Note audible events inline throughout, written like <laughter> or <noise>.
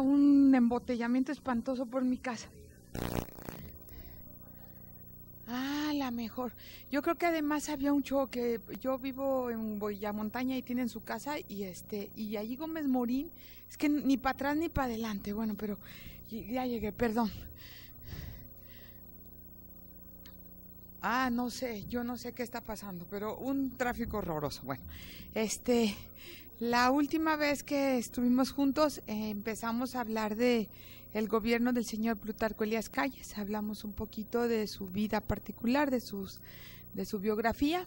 un embotellamiento espantoso por mi casa. Ah, la mejor. Yo creo que además había un choque. Yo vivo en Boyamontaña y tienen su casa y este y allí Gómez Morín es que ni para atrás ni para adelante. Bueno, pero ya llegué, perdón. Ah, no sé, yo no sé qué está pasando, pero un tráfico horroroso. Bueno, este la última vez que estuvimos juntos eh, empezamos a hablar de el gobierno del señor Plutarco Elías Calles, hablamos un poquito de su vida particular, de sus de su biografía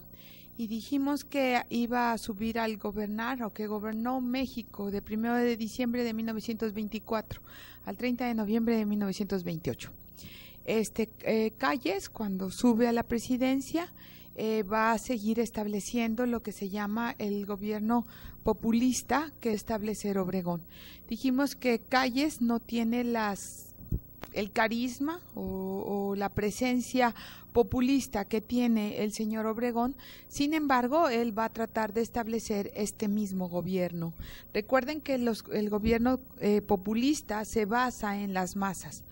y dijimos que iba a subir al gobernar o que gobernó México de 1 de diciembre de 1924 al 30 de noviembre de 1928. Este eh, Calles cuando sube a la presidencia eh, va a seguir estableciendo lo que se llama el gobierno populista que establecer Obregón. Dijimos que Calles no tiene las el carisma o la presencia populista que tiene el señor Obregón. Sin embargo, él va a tratar de establecer este mismo gobierno. Recuerden que el gobierno eh, populista se basa en las masas.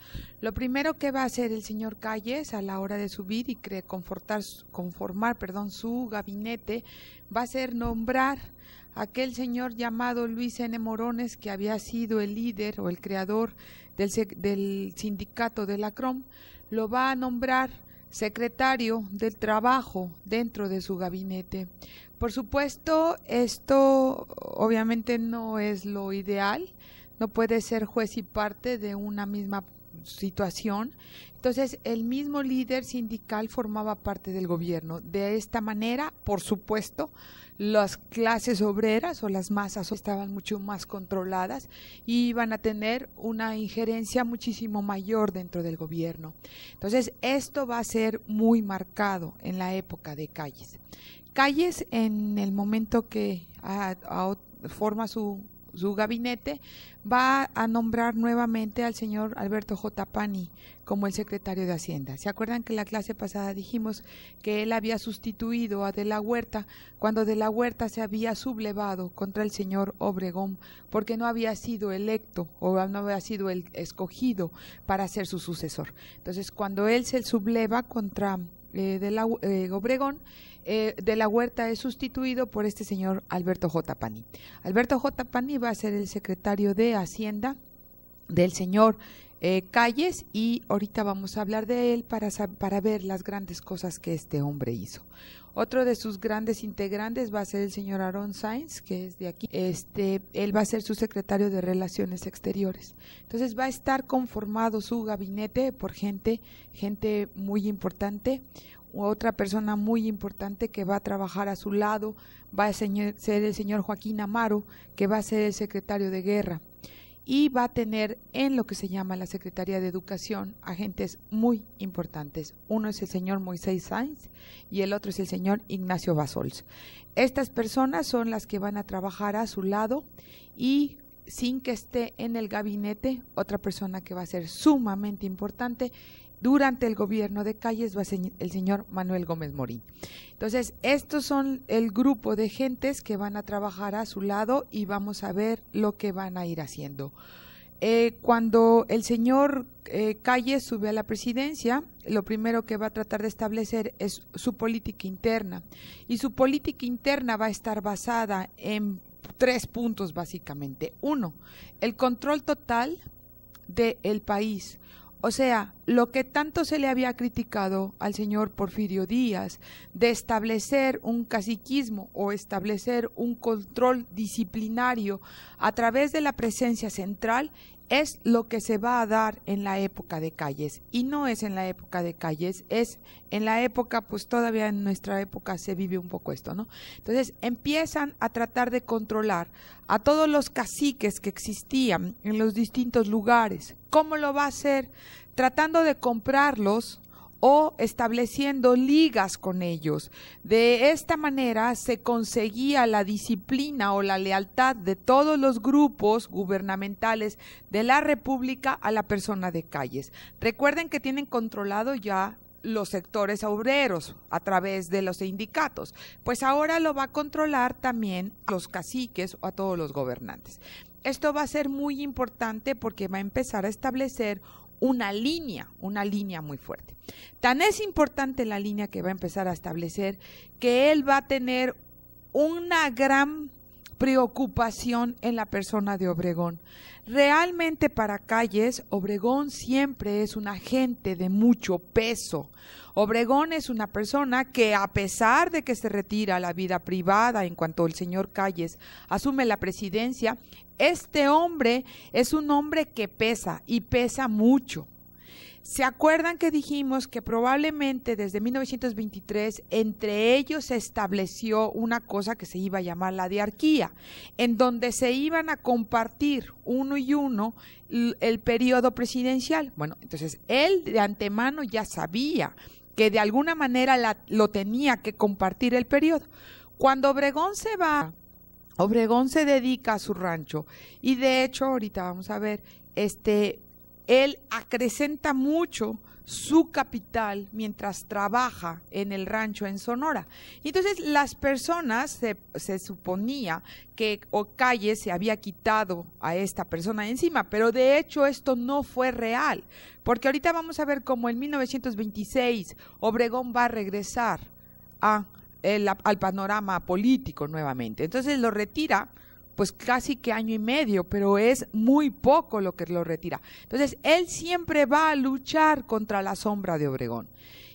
Lo primero que va a hacer el señor Calles a la hora de subir y confortar, conformar perdón, su gabinete va a ser nombrar aquel señor llamado Luis N. Morones, que había sido el líder o el creador del sindicato de la CROM, lo va a nombrar secretario del Trabajo dentro de su gabinete. Por supuesto, esto obviamente no es lo ideal, no puede ser juez y parte de una misma situación entonces, el mismo líder sindical formaba parte del gobierno. De esta manera, por supuesto, las clases obreras o las masas estaban mucho más controladas y iban a tener una injerencia muchísimo mayor dentro del gobierno. Entonces, esto va a ser muy marcado en la época de Calles. Calles, en el momento que forma su su gabinete, va a nombrar nuevamente al señor Alberto J. Pani como el secretario de Hacienda. ¿Se acuerdan que en la clase pasada dijimos que él había sustituido a De la Huerta cuando De la Huerta se había sublevado contra el señor Obregón porque no había sido electo o no había sido el escogido para ser su sucesor? Entonces, cuando él se subleva contra eh, de la, eh, Obregón, eh, de la Huerta es sustituido por este señor Alberto J. Pani. Alberto J. Pani va a ser el secretario de Hacienda del señor eh, calles y ahorita vamos a hablar de él para, para ver las grandes cosas que este hombre hizo. Otro de sus grandes integrantes va a ser el señor Aaron Sainz, que es de aquí. Este, él va a ser su secretario de Relaciones Exteriores. Entonces va a estar conformado su gabinete por gente, gente muy importante. Otra persona muy importante que va a trabajar a su lado va a ser el señor Joaquín Amaro, que va a ser el secretario de Guerra y va a tener en lo que se llama la Secretaría de Educación agentes muy importantes. Uno es el señor Moisés Sainz y el otro es el señor Ignacio Basols. Estas personas son las que van a trabajar a su lado y sin que esté en el gabinete, otra persona que va a ser sumamente importante durante el gobierno de Calles va el señor Manuel Gómez Morín. Entonces, estos son el grupo de gentes que van a trabajar a su lado y vamos a ver lo que van a ir haciendo. Eh, cuando el señor eh, Calles sube a la presidencia, lo primero que va a tratar de establecer es su política interna. Y su política interna va a estar basada en tres puntos básicamente. Uno, el control total del país. O sea, lo que tanto se le había criticado al señor Porfirio Díaz de establecer un caciquismo o establecer un control disciplinario a través de la presencia central es lo que se va a dar en la época de calles y no es en la época de calles, es en la época, pues todavía en nuestra época se vive un poco esto, ¿no? Entonces empiezan a tratar de controlar a todos los caciques que existían en los distintos lugares. ¿Cómo lo va a hacer? Tratando de comprarlos o estableciendo ligas con ellos. De esta manera se conseguía la disciplina o la lealtad de todos los grupos gubernamentales de la República a la persona de calles. Recuerden que tienen controlado ya los sectores obreros a través de los sindicatos, pues ahora lo va a controlar también los caciques o a todos los gobernantes. Esto va a ser muy importante porque va a empezar a establecer una línea, una línea muy fuerte. Tan es importante la línea que va a empezar a establecer que él va a tener una gran preocupación en la persona de Obregón. Realmente para Calles, Obregón siempre es un agente de mucho peso. Obregón es una persona que a pesar de que se retira a la vida privada en cuanto el señor Calles asume la presidencia, este hombre es un hombre que pesa y pesa mucho. ¿Se acuerdan que dijimos que probablemente desde 1923 entre ellos se estableció una cosa que se iba a llamar la diarquía, en donde se iban a compartir uno y uno el periodo presidencial? Bueno, entonces él de antemano ya sabía que de alguna manera lo tenía que compartir el periodo. Cuando Obregón se va, Obregón se dedica a su rancho y de hecho ahorita vamos a ver, este él acrecenta mucho su capital mientras trabaja en el rancho en Sonora. Entonces las personas, se, suponía que Ocalle se había quitado a esta persona encima, pero de hecho esto no fue real, porque ahorita vamos a ver cómo en 1926 Obregón va a regresar al panorama político nuevamente. Entonces lo retira pues casi que año y medio, pero es muy poco lo que lo retira. Entonces, él siempre va a luchar contra la sombra de Obregón.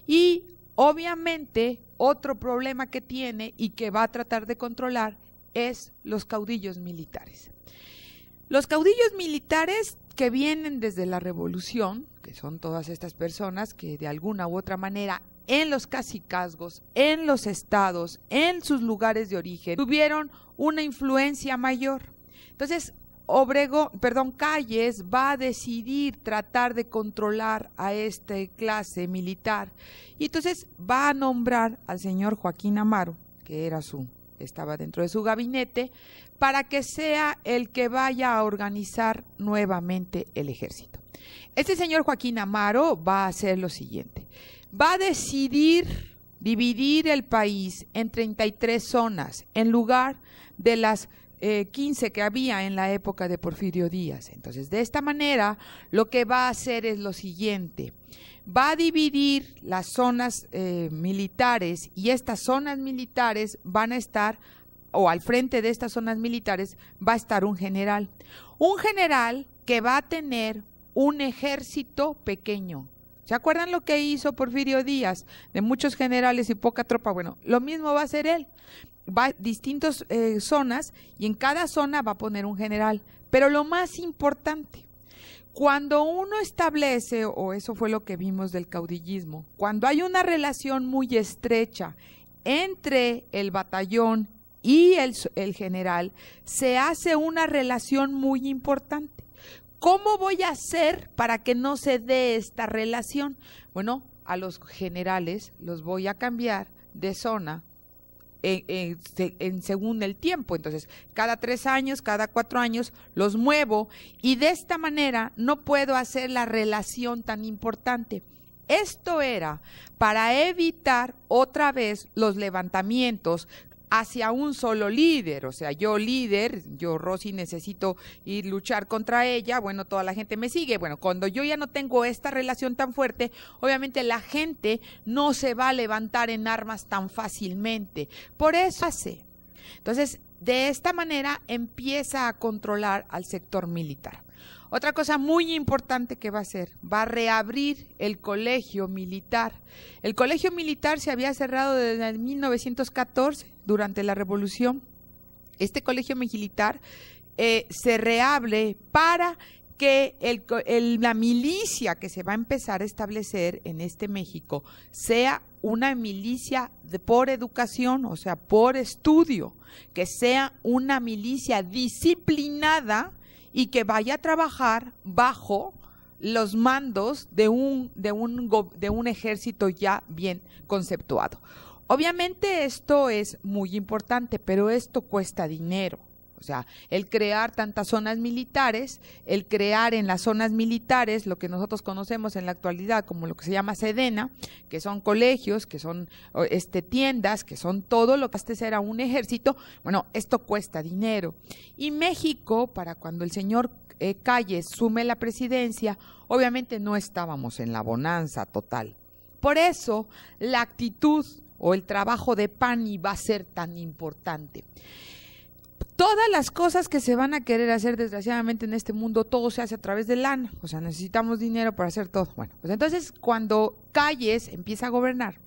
Y obviamente, otro problema que tiene y que va a tratar de controlar es los caudillos militares. Los caudillos militares que vienen desde la revolución, que son todas estas personas que de alguna u otra manera en los casicazgos, en los estados, en sus lugares de origen, tuvieron una influencia mayor. Entonces, Obrego, perdón, Calles va a decidir tratar de controlar a esta clase militar. Y entonces va a nombrar al señor Joaquín Amaro, que era su estaba dentro de su gabinete, para que sea el que vaya a organizar nuevamente el ejército. Este señor Joaquín Amaro va a hacer lo siguiente va a decidir dividir el país en 33 zonas en lugar de las eh, quince 15 que había en la época de Porfirio Díaz. Entonces, de esta manera, lo que va a hacer es lo siguiente. Va a dividir las zonas eh, militares y estas zonas militares van a estar, o al frente de estas zonas militares, va a estar un general. Un general que va a tener un ejército pequeño, ¿Se acuerdan lo que hizo Porfirio Díaz de muchos generales y poca tropa? Bueno, lo mismo va a hacer él. Va a distintas eh, zonas y en cada zona va a poner un general. Pero lo más importante, cuando uno establece, o eso fue lo que vimos del caudillismo, cuando hay una relación muy estrecha entre el batallón y el general, se hace una relación muy importante. ¿Cómo voy a hacer para que no se dé esta relación? Bueno, a los generales los voy a cambiar de zona en, según el tiempo. Entonces, cada tres años, cada cuatro años, los muevo y de esta manera no puedo hacer la relación tan importante. Esto era para evitar otra vez los levantamientos hacia un solo líder, o sea, yo líder, yo Rosy necesito ir luchar contra ella, bueno, toda la gente me sigue, bueno, cuando yo ya no tengo esta relación tan fuerte, obviamente la gente no se va a levantar en armas tan fácilmente, por eso hace. Entonces, de esta manera empieza a controlar al sector militar. Otra cosa muy importante que va a hacer, va a reabrir el colegio militar. El colegio militar se había cerrado desde 1914, durante la revolución. Este colegio militar eh, se reable para que la milicia que se va a empezar a establecer en este México sea una milicia de, por educación, o sea, por estudio, que sea una milicia disciplinada y que vaya a trabajar bajo los mandos de un, de un, de un ejército ya bien conceptuado. Obviamente esto es muy importante, pero esto cuesta dinero. O sea, el crear tantas zonas militares, el crear en las zonas militares lo que nosotros conocemos en la actualidad como lo que se llama Sedena, que son colegios, que son este, tiendas, que son todo lo que ser era un ejército, bueno, esto cuesta dinero. Y México, para cuando el señor eh, Calles sume la presidencia, obviamente no estábamos en la bonanza total. Por eso la actitud o el trabajo de PANI va a ser tan importante todas las cosas que se van a querer hacer, desgraciadamente en este mundo, todo se hace a través de lana. O sea, necesitamos dinero para hacer todo. Bueno, pues entonces cuando Calles empieza a gobernar,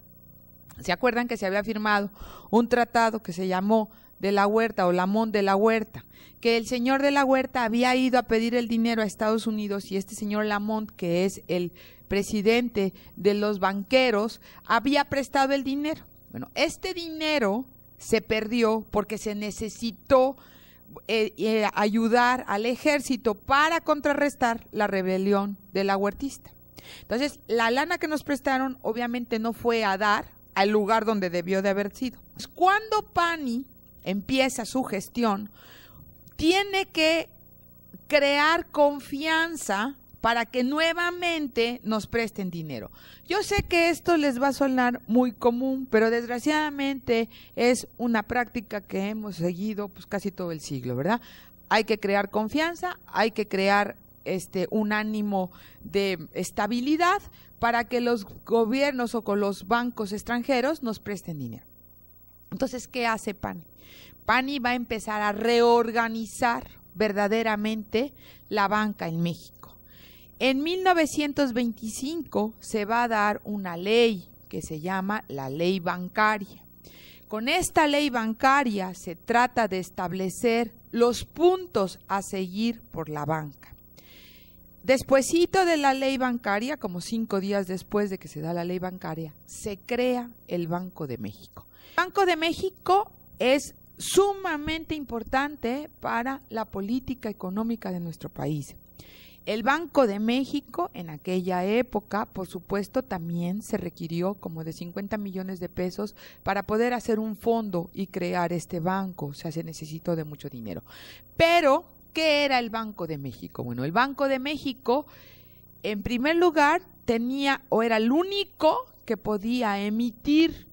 ¿se acuerdan que se había firmado un tratado que se llamó de la Huerta o Lamont de la Huerta? Que el señor de la Huerta había ido a pedir el dinero a Estados Unidos y este señor Lamont, que es el presidente de los banqueros, había prestado el dinero. Bueno, este dinero se perdió porque se necesitó eh, eh, ayudar al ejército para contrarrestar la rebelión de la huertista. Entonces, la lana que nos prestaron obviamente no fue a dar al lugar donde debió de haber sido. Pues, cuando Pani empieza su gestión, tiene que crear confianza para que nuevamente nos presten dinero. Yo sé que esto les va a sonar muy común, pero desgraciadamente es una práctica que hemos seguido pues casi todo el siglo, ¿verdad? Hay que crear confianza, hay que crear este un ánimo de estabilidad para que los gobiernos o con los bancos extranjeros nos presten dinero. Entonces, ¿qué hace PANI? PANI va a empezar a reorganizar verdaderamente la banca en México. En 1925 se va a dar una ley que se llama la ley bancaria. Con esta ley bancaria se trata de establecer los puntos a seguir por la banca. Despuésito de la ley bancaria, como cinco días después de que se da la ley bancaria, se crea el Banco de México. El Banco de México es sumamente importante para la política económica de nuestro país. El Banco de México en aquella época, por supuesto, también se requirió como de 50 millones de pesos para poder hacer un fondo y crear este banco. O sea, se necesitó de mucho dinero. Pero, ¿qué era el Banco de México? Bueno, el Banco de México, en primer lugar, tenía o era el único que podía emitir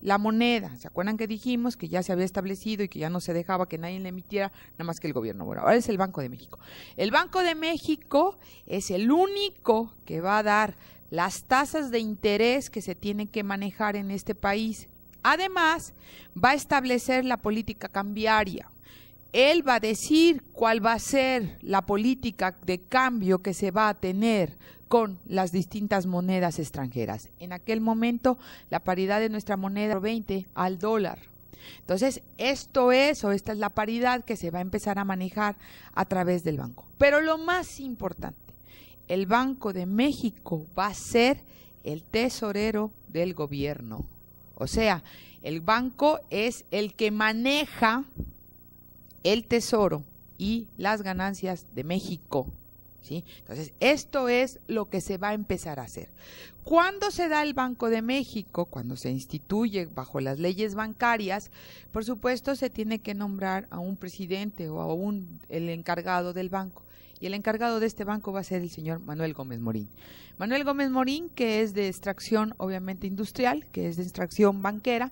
la moneda. ¿Se acuerdan que dijimos que ya se había establecido y que ya no se dejaba que nadie le emitiera, nada más que el gobierno? Bueno, ahora es el Banco de México. El Banco de México es el único que va a dar las tasas de interés que se tienen que manejar en este país. Además, va a establecer la política cambiaria. Él va a decir cuál va a ser la política de cambio que se va a tener con las distintas monedas extranjeras. En aquel momento la paridad de nuestra moneda era 20 al dólar. Entonces, esto es o esta es la paridad que se va a empezar a manejar a través del banco. Pero lo más importante, el Banco de México va a ser el tesorero del gobierno. O sea, el banco es el que maneja el tesoro y las ganancias de México. Entonces, esto es lo que se va a empezar a hacer. Cuando se da el Banco de México? Cuando se instituye bajo las leyes bancarias, por supuesto se tiene que nombrar a un presidente o a un el encargado del banco y el encargado de este banco va a ser el señor Manuel Gómez Morín. Manuel Gómez Morín, que es de extracción obviamente industrial, que es de extracción banquera,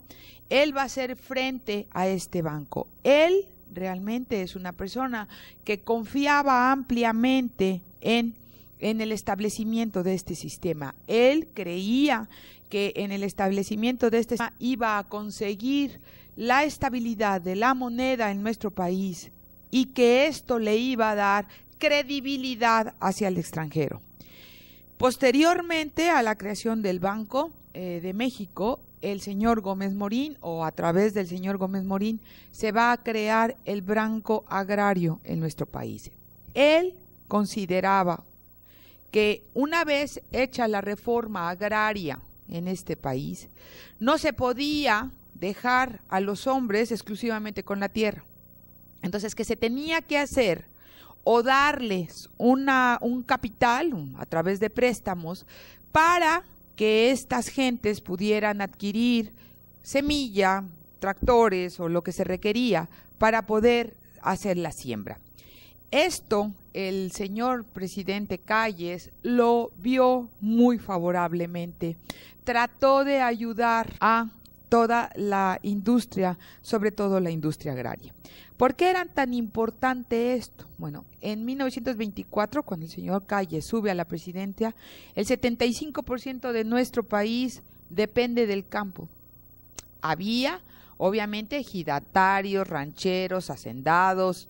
él va a ser frente a este banco. Él Realmente es una persona que confiaba ampliamente en en el establecimiento de este sistema. Él creía que en el establecimiento de este sistema iba a conseguir la estabilidad de la moneda en nuestro país y que esto le iba a dar credibilidad hacia el extranjero. Posteriormente a la creación del Banco eh, de México, el señor Gómez Morín o a través del señor Gómez Morín se va a crear el branco agrario en nuestro país. Él consideraba que una vez hecha la reforma agraria en este país, no se podía dejar a los hombres exclusivamente con la tierra. Entonces, que se tenía que hacer o darles una, un capital a través de préstamos para que estas gentes pudieran adquirir semilla, tractores o lo que se requería para poder hacer la siembra. Esto el señor presidente Calles lo vio muy favorablemente. Trató de ayudar a toda la industria, sobre todo la industria agraria. ¿Por qué era tan importante esto? Bueno, en 1924, cuando el señor Calle sube a la presidencia, el 75% de nuestro país depende del campo. Había, obviamente, ejidatarios, rancheros, hacendados,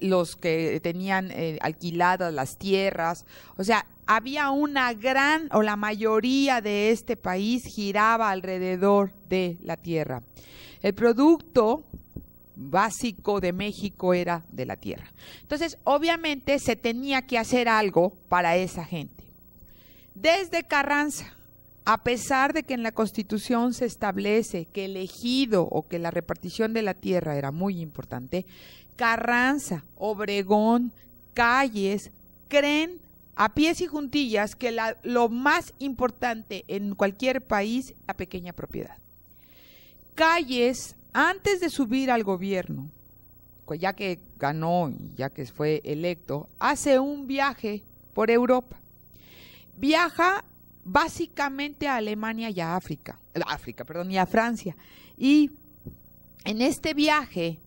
los que tenían eh, alquiladas las tierras, o sea, había una gran o la mayoría de este país giraba alrededor de la tierra. El producto básico de México era de la tierra. Entonces, obviamente se tenía que hacer algo para esa gente. Desde Carranza, a pesar de que en la Constitución se establece que el ejido o que la repartición de la tierra era muy importante, Carranza, Obregón, Calles creen a pies y juntillas que lo más importante en cualquier país la pequeña propiedad. Calles, antes de subir al gobierno, pues ya que ganó y ya que fue electo, hace un viaje por Europa. Viaja básicamente a Alemania y a África, eh, África, perdón, y a Francia. Y en este viaje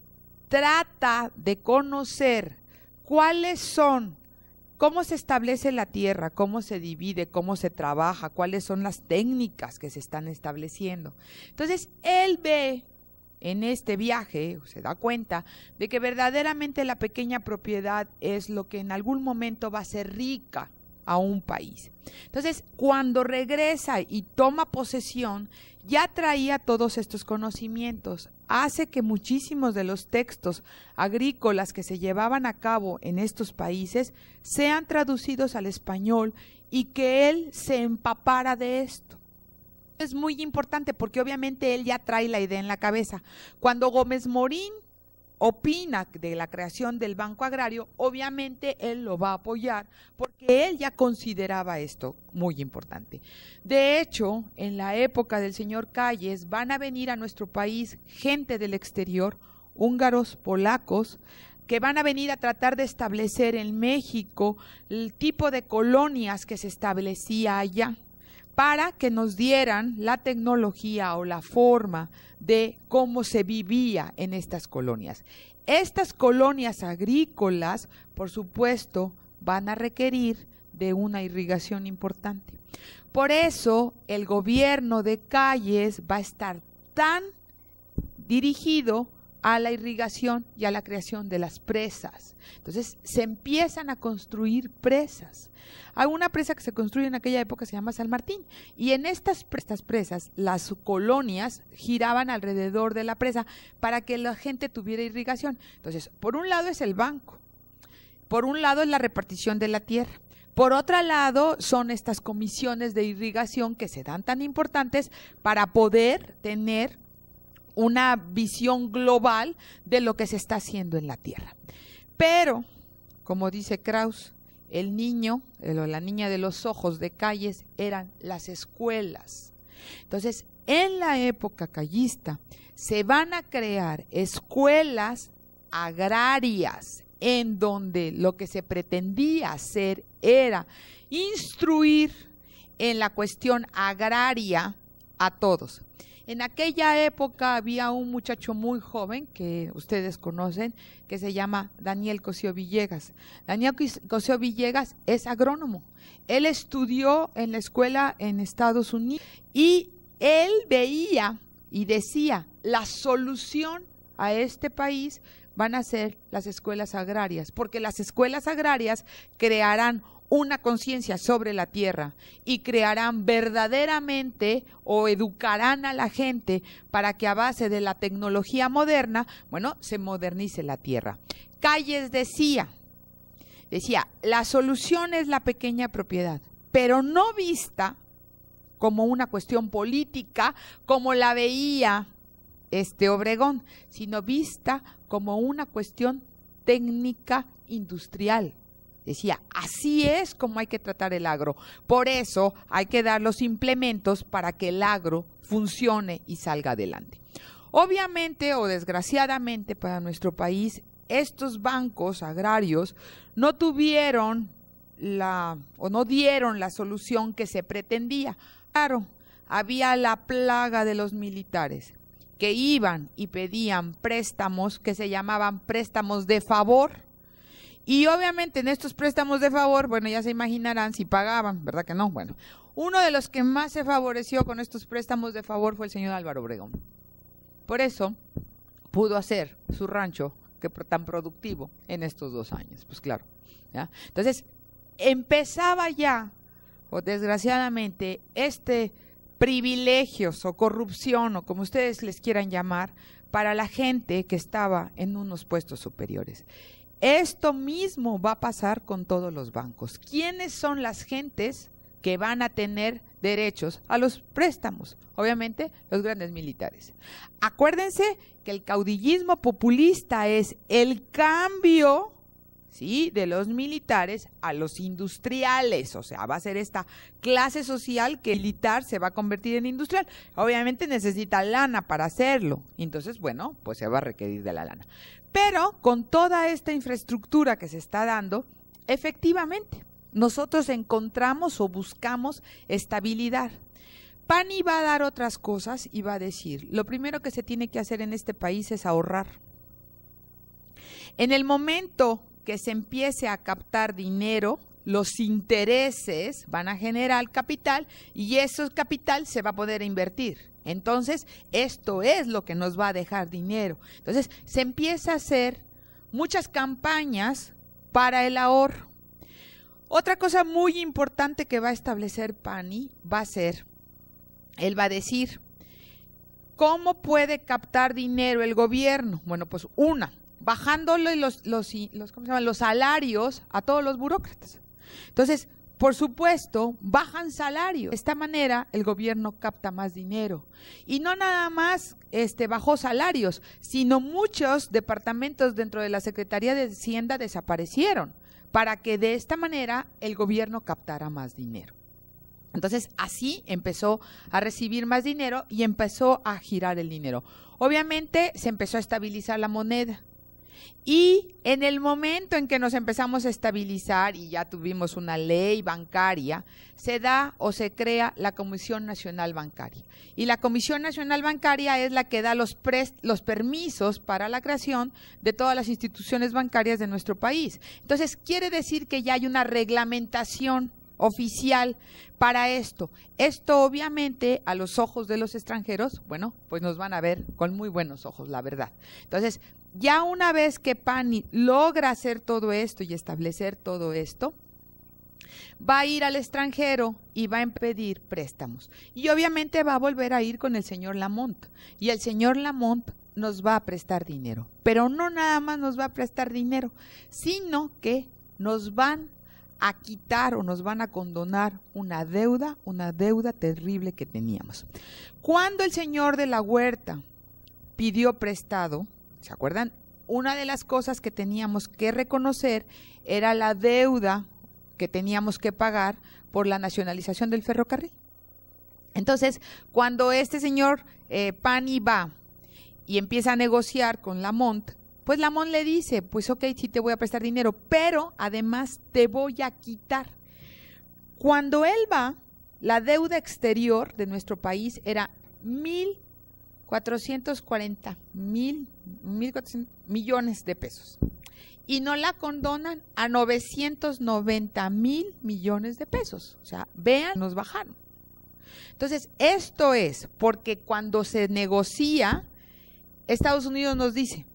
trata de conocer cuáles son, cómo se establece la tierra, cómo se divide, cómo se trabaja, cuáles son las técnicas que se están estableciendo. Entonces, él ve en este viaje, se da cuenta de que verdaderamente la pequeña propiedad es lo que en algún momento va a ser rica a un país. Entonces, cuando regresa y toma posesión, ya traía todos estos conocimientos, hace que muchísimos de los textos agrícolas que se llevaban a cabo en estos países sean traducidos al español y que él se empapara de esto. Es muy importante porque obviamente él ya trae la idea en la cabeza. Cuando Gómez Morín opina de la creación del Banco Agrario, obviamente él lo va a apoyar porque él ya consideraba esto muy importante. De hecho, en la época del señor Calles van a venir a nuestro país gente del exterior, húngaros, polacos, que van a venir a tratar de establecer en México el tipo de colonias que se establecía allá para que nos dieran la tecnología o la forma de cómo se vivía en estas colonias. Estas colonias agrícolas, por supuesto, van a requerir de una irrigación importante. Por eso el gobierno de calles va a estar tan dirigido a la irrigación y a la creación de las presas. Entonces se empiezan a construir presas. Hay una presa que se construye en aquella época, se llama San Martín, y en estas, estas presas las colonias giraban alrededor de la presa para que la gente tuviera irrigación. Entonces, por un lado es el banco, por un lado es la repartición de la tierra, por otro lado, son estas comisiones de irrigación que se dan tan importantes para poder tener una visión global de lo que se está haciendo en la Tierra. Pero, como dice Krauss, el niño o la niña de los ojos de calles eran las escuelas. Entonces, en la época callista se van a crear escuelas agrarias en donde lo que se pretendía hacer era instruir en la cuestión agraria a todos, en aquella época había un muchacho muy joven que ustedes conocen, que se llama Daniel Cosío Villegas. Daniel Cosío Villegas es agrónomo. Él estudió en la escuela en Estados Unidos y él veía y decía, la solución a este país van a ser las escuelas agrarias, porque las escuelas agrarias crearán una conciencia sobre la tierra y crearán verdaderamente o educarán a la gente para que a base de la tecnología moderna, bueno, se modernice la tierra. Calles decía, decía, la solución es la pequeña propiedad, pero no vista como una cuestión política como la veía este Obregón, sino vista como una cuestión técnica industrial Decía, así es como hay que tratar el agro. Por eso hay que dar los implementos para que el agro funcione y salga adelante. Obviamente o desgraciadamente para nuestro país, estos bancos agrarios no tuvieron la o no dieron la solución que se pretendía. Claro, había la plaga de los militares que iban y pedían préstamos que se llamaban préstamos de favor y obviamente en estos préstamos de favor, bueno, ya se imaginarán si pagaban, ¿verdad que no? Bueno, uno de los que más se favoreció con estos préstamos de favor fue el señor Álvaro Obregón. Por eso pudo hacer su rancho que tan productivo en estos dos años, pues claro. ¿ya? Entonces, empezaba ya, o desgraciadamente, este privilegios o corrupción o como ustedes les quieran llamar, para la gente que estaba en unos puestos superiores. Esto mismo va a pasar con todos los bancos. ¿Quiénes son las gentes que van a tener derechos a los préstamos? Obviamente, los grandes militares. Acuérdense que el caudillismo populista es el cambio de los militares a los industriales, o sea, va a ser esta clase social que el militar se va a convertir en industrial. Obviamente necesita lana para hacerlo, entonces, bueno, pues se va a requerir de la lana. Pero con toda esta infraestructura que se está dando, efectivamente, nosotros encontramos o buscamos estabilidad. PANI va a dar otras cosas y va a decir, lo primero que se tiene que hacer en este país es ahorrar. En el momento que se empiece a captar dinero, los intereses van a generar capital y ese capital se va a poder invertir. Entonces, esto es lo que nos va a dejar dinero. Entonces, se empieza a hacer muchas campañas para el ahorro. Otra cosa muy importante que va a establecer Pani va a ser, él va a decir, ¿cómo puede captar dinero el gobierno? Bueno, pues una, bajándole los, salarios a todos los burócratas. Entonces, por supuesto, bajan salarios. De esta manera, el gobierno capta más dinero. Y no nada más este, bajó salarios, sino muchos departamentos dentro de la Secretaría de Hacienda desaparecieron para que de esta manera el gobierno captara más dinero. Entonces, así empezó a recibir más dinero y empezó a girar el dinero. Obviamente, se empezó a estabilizar la moneda. Y en el momento en que nos empezamos a estabilizar y ya tuvimos una ley bancaria, se da o se crea la Comisión Nacional Bancaria. Y la Comisión Nacional Bancaria es la que da los, permisos para la creación de todas las instituciones bancarias de nuestro país. Entonces, quiere decir que ya hay una reglamentación oficial para esto. Esto obviamente a los ojos de los extranjeros, bueno, pues nos van a ver con muy buenos ojos, la verdad. Entonces, ya una vez que PANI logra hacer todo esto y establecer todo esto, va a ir al extranjero y va a pedir préstamos. Y obviamente va a volver a ir con el señor Lamont. Y el señor Lamont nos va a prestar dinero. Pero no nada más nos va a prestar dinero, sino que nos van a quitar o nos van a condonar una deuda, una deuda terrible que teníamos. Cuando el señor de la huerta pidió prestado, ¿se acuerdan? Una de las cosas que teníamos que reconocer era la deuda que teníamos que pagar por la nacionalización del ferrocarril. Entonces, cuando este señor eh, Pani va y empieza a negociar con Lamont, pues Lamón le dice, pues ok, sí te voy a prestar dinero, pero además te voy a quitar. Cuando él va, la deuda exterior de nuestro país era 1.440 mil, 1.400 millones de pesos. Y no la condonan a 990 mil millones de pesos. O sea, vean, nos bajaron. Entonces, esto es porque cuando se negocia, Estados Unidos nos dice,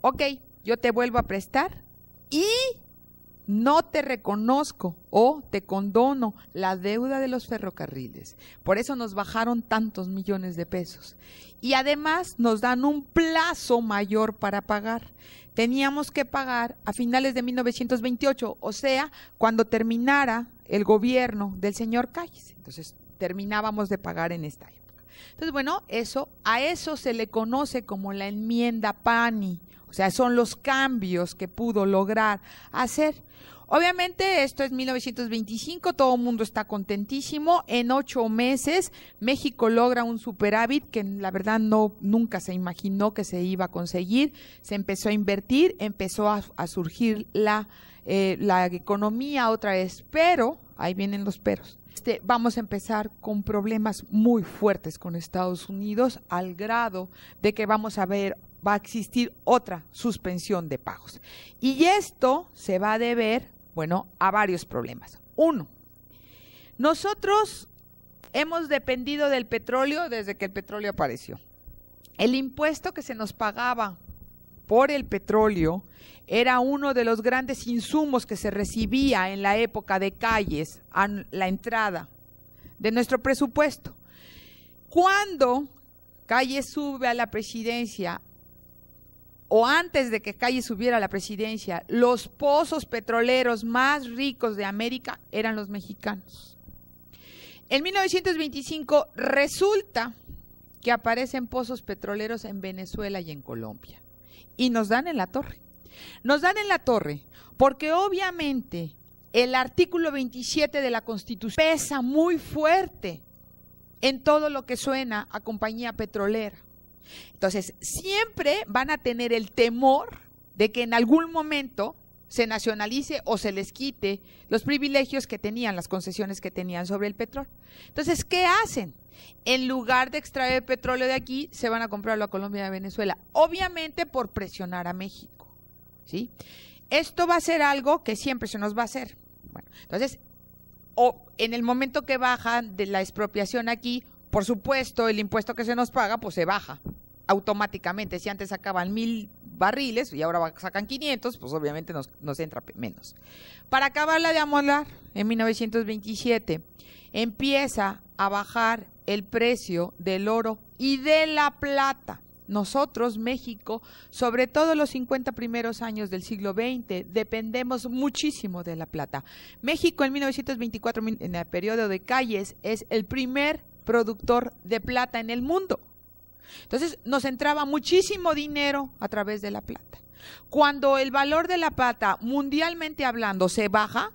ok, yo te vuelvo a prestar y no te reconozco o te condono la deuda de los ferrocarriles. Por eso nos bajaron tantos millones de pesos. Y además nos dan un plazo mayor para pagar. Teníamos que pagar a finales de 1928, o sea, cuando terminara el gobierno del señor Calles. Entonces, terminábamos de pagar en esta época. Entonces, bueno, eso a eso se le conoce como la enmienda Pani o sea, son los cambios que pudo lograr hacer. Obviamente, esto es 1925, todo el mundo está contentísimo. En ocho meses, México logra un superávit que la verdad no, nunca se imaginó que se iba a conseguir. Se empezó a invertir, empezó a, surgir la, eh, la economía otra vez, pero, ahí vienen los peros. Este, vamos a empezar con problemas muy fuertes con Estados Unidos, al grado de que vamos a ver va a existir otra suspensión de pagos. Y esto se va a deber, bueno, a varios problemas. Uno, nosotros hemos dependido del petróleo desde que el petróleo apareció. El impuesto que se nos pagaba por el petróleo era uno de los grandes insumos que se recibía en la época de calles a la entrada de nuestro presupuesto. Cuando Calles sube a la presidencia o antes de que Calle subiera a la presidencia, los pozos petroleros más ricos de América eran los mexicanos. En 1925 resulta que aparecen pozos petroleros en Venezuela y en Colombia. Y nos dan en la torre. Nos dan en la torre porque obviamente el artículo 27 de la Constitución pesa muy fuerte en todo lo que suena a compañía petrolera. Entonces, siempre van a tener el temor de que en algún momento se nacionalice o se les quite los privilegios que tenían, las concesiones que tenían sobre el petróleo. Entonces, ¿qué hacen? En lugar de extraer petróleo de aquí, se van a comprarlo a Colombia y a Venezuela, obviamente por presionar a México. Esto va a ser algo que siempre se nos va a hacer. Bueno, entonces, o en el momento que bajan de la expropiación aquí, por supuesto, el impuesto que se nos paga, pues se baja automáticamente. Si antes sacaban mil barriles y ahora sacan 500, pues obviamente nos, entra menos. Para acabarla de amolar, en 1927 empieza a bajar el precio del oro y de la plata. Nosotros, México, sobre todo los 50 primeros años del siglo XX, dependemos muchísimo de la plata. México en 1924, en el periodo de calles, es el primer productor de plata en el mundo. Entonces nos entraba muchísimo dinero a través de la plata. Cuando el valor de la plata, mundialmente hablando, se baja,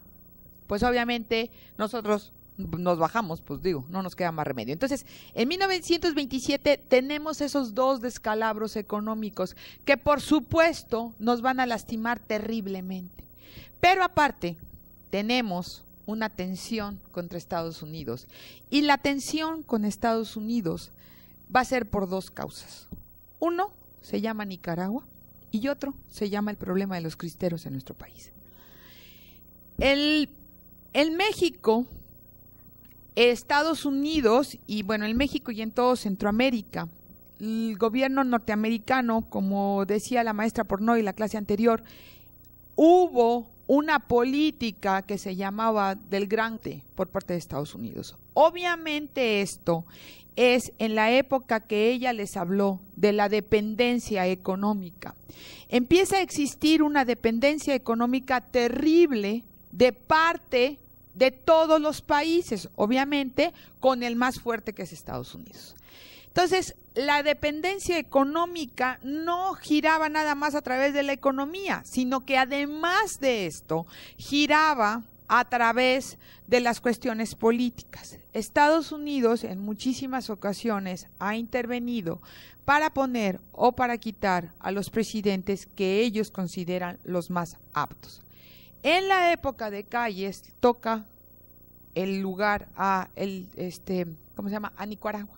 pues obviamente nosotros nos bajamos, pues digo, no nos queda más remedio. Entonces, en 1927 tenemos esos dos descalabros económicos que por supuesto nos van a lastimar terriblemente. Pero aparte, tenemos una tensión contra Estados Unidos. Y la tensión con Estados Unidos va a ser por dos causas. Uno se llama Nicaragua y otro se llama el problema de los cristeros en nuestro país. El, México, Estados Unidos y bueno, el México y en todo Centroamérica, el gobierno norteamericano, como decía la maestra Pornoy en la clase anterior, hubo una política que se llamaba del grante por parte de Estados Unidos. Obviamente esto es en la época que ella les habló de la dependencia económica. Empieza a existir una dependencia económica terrible de parte de todos los países, obviamente con el más fuerte que es Estados Unidos. Entonces, la dependencia económica no giraba nada más a través de la economía, sino que además de esto, giraba a través de las cuestiones políticas. Estados Unidos en muchísimas ocasiones ha intervenido para poner o para quitar a los presidentes que ellos consideran los más aptos. En la época de calles toca el lugar a el este, ¿cómo se llama? a Nicaragua.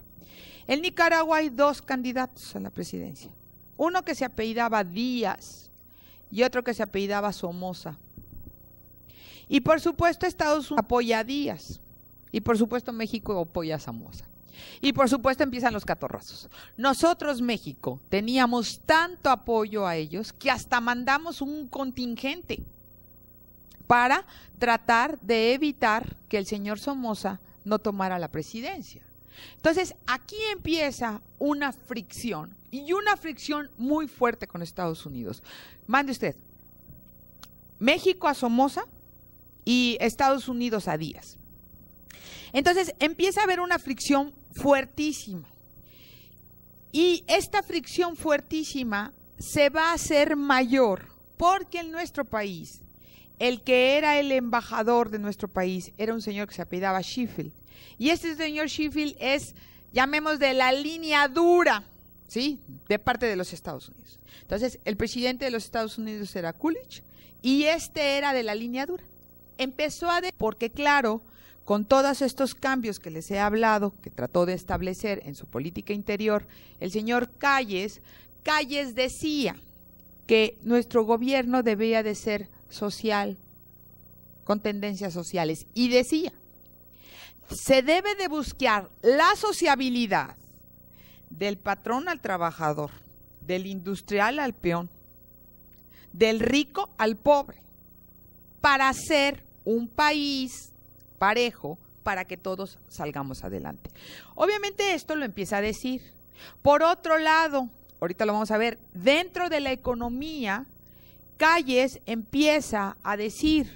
En Nicaragua hay dos candidatos a la presidencia. Uno que se apellidaba Díaz y otro que se apellidaba Somoza. Y por supuesto Estados Unidos apoya a Díaz. Y por supuesto México apoya a Somoza. Y por supuesto empiezan los catorrazos. Nosotros, México, teníamos tanto apoyo a ellos que hasta mandamos un contingente para tratar de evitar que el señor Somoza no tomara la presidencia. Entonces, aquí empieza una fricción y una fricción muy fuerte con Estados Unidos. Mande usted, México a Somoza y Estados Unidos a Díaz. Entonces, empieza a haber una fricción fuertísima. Y esta fricción fuertísima se va a hacer mayor porque en nuestro país, el que era el embajador de nuestro país era un señor que se apellidaba Schiffel y este señor Sheffield es, llamemos de la línea dura, ¿sí? De parte de los Estados Unidos. Entonces, el presidente de los Estados Unidos era Coolidge y este era de la línea dura. Empezó a... porque claro, con todos estos cambios que les he hablado, que trató de establecer en su política interior, el señor Calles, Calles decía que nuestro gobierno debía de ser social, con tendencias sociales, y decía, se debe de buscar la sociabilidad del patrón al trabajador, del industrial al peón, del rico al pobre, para ser un país parejo, para que todos salgamos adelante. Obviamente esto lo empieza a decir. Por otro lado, ahorita lo vamos a ver, dentro de la economía, Calles empieza a decir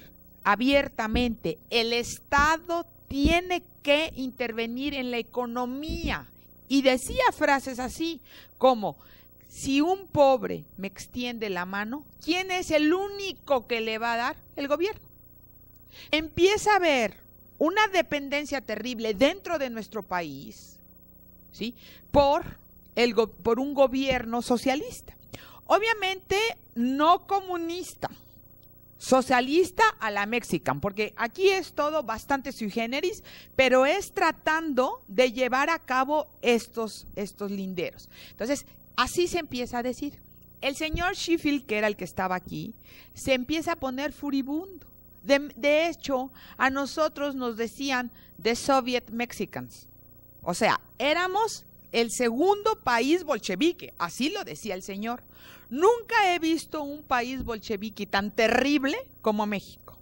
abiertamente, el Estado tiene que intervenir en la economía. Y decía frases así como, si un pobre me extiende la mano, ¿quién es el único que le va a dar? El gobierno. Empieza a haber una dependencia terrible dentro de nuestro país, ¿sí? Por, por un gobierno socialista. Obviamente no comunista, socialista a la mexican, porque aquí es todo bastante sui generis, pero es tratando de llevar a cabo estos, estos linderos. Entonces, así se empieza a decir. El señor Sheffield, que era el que estaba aquí, se empieza a poner furibundo. De, de hecho, a nosotros nos decían The Soviet Mexicans. O sea, éramos el segundo país bolchevique, así lo decía el señor. Nunca he visto un país bolchevique tan terrible como México.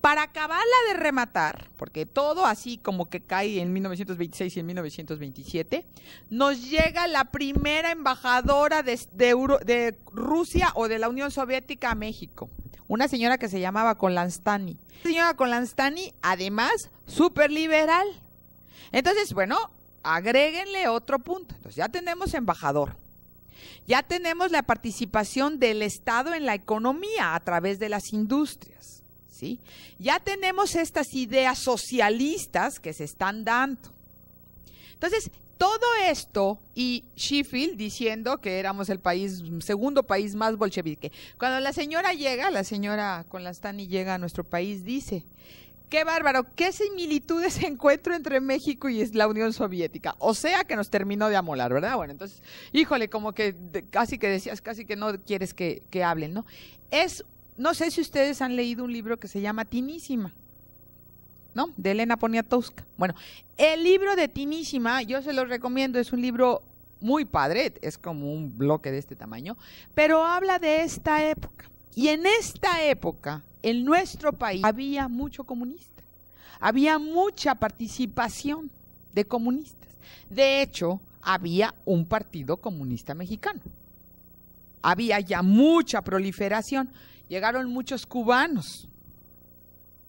Para acabarla de rematar, porque todo así como que cae en 1926 y en 1927, nos llega la primera embajadora de, Rusia o de la Unión Soviética a México una señora que se llamaba Colanstani. Una señora Colanstani, además, súper liberal. Entonces, bueno, agréguenle otro punto. Entonces ya tenemos embajador. Ya tenemos la participación del Estado en la economía a través de las industrias. ¿sí? Ya tenemos estas ideas socialistas que se están dando. Entonces, todo esto y Sheffield diciendo que éramos el país segundo país más bolchevique. Cuando la señora llega, la señora con la Stani llega a nuestro país, dice, Qué bárbaro, qué similitudes <laughs> encuentro entre México y la Unión Soviética. O sea que nos terminó de amolar, ¿verdad? Bueno, entonces, híjole, como que casi que decías, casi que no quieres que, que hablen, ¿no? Es, no sé si ustedes han leído un libro que se llama Tinísima. ¿no? De Elena Poniatowska. Bueno, el libro de Tinísima, yo se lo recomiendo, es un libro muy padre, es como un bloque de este tamaño, pero habla de esta época. Y en esta época en nuestro país había mucho comunista, había mucha participación de comunistas. De hecho, había un partido comunista mexicano. Había ya mucha proliferación. Llegaron muchos cubanos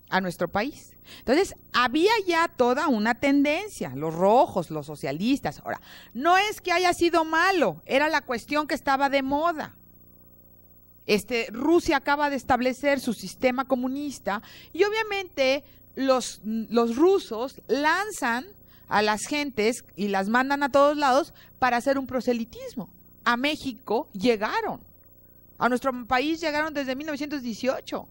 a nuestro país. Entonces, había ya toda una tendencia, los rojos, los socialistas. Ahora, no es que haya sido malo, era la cuestión que estaba de moda. Este, Rusia acaba de establecer su sistema comunista y obviamente los, los rusos lanzan a las gentes y las mandan a todos lados para hacer un proselitismo. A México llegaron. A nuestro país llegaron desde 1918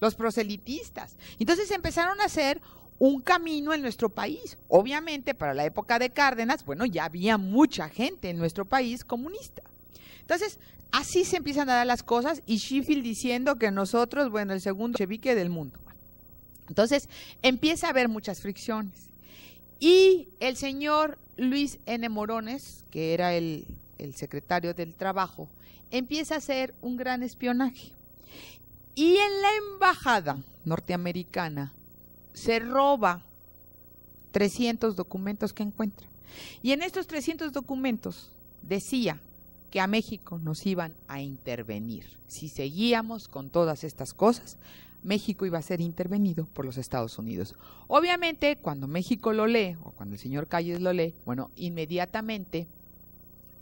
los proselitistas. Entonces empezaron a hacer un camino en nuestro país. Obviamente, para la época de Cárdenas, bueno, ya había mucha gente en nuestro país comunista. Entonces, Así se empiezan a dar las cosas y Sheffield diciendo que nosotros, bueno, el segundo chevique del mundo. Entonces, empieza a haber muchas fricciones. Y el señor Luis N. Morones, que era el, el secretario del Trabajo, empieza a hacer un gran espionaje. Y en la embajada norteamericana se roba 300 documentos que encuentra. Y en estos 300 documentos decía que a México nos iban a intervenir. Si seguíamos con todas estas cosas, México iba a ser intervenido por los Estados Unidos. Obviamente, cuando México lo lee, o cuando el señor Calles lo lee, bueno, inmediatamente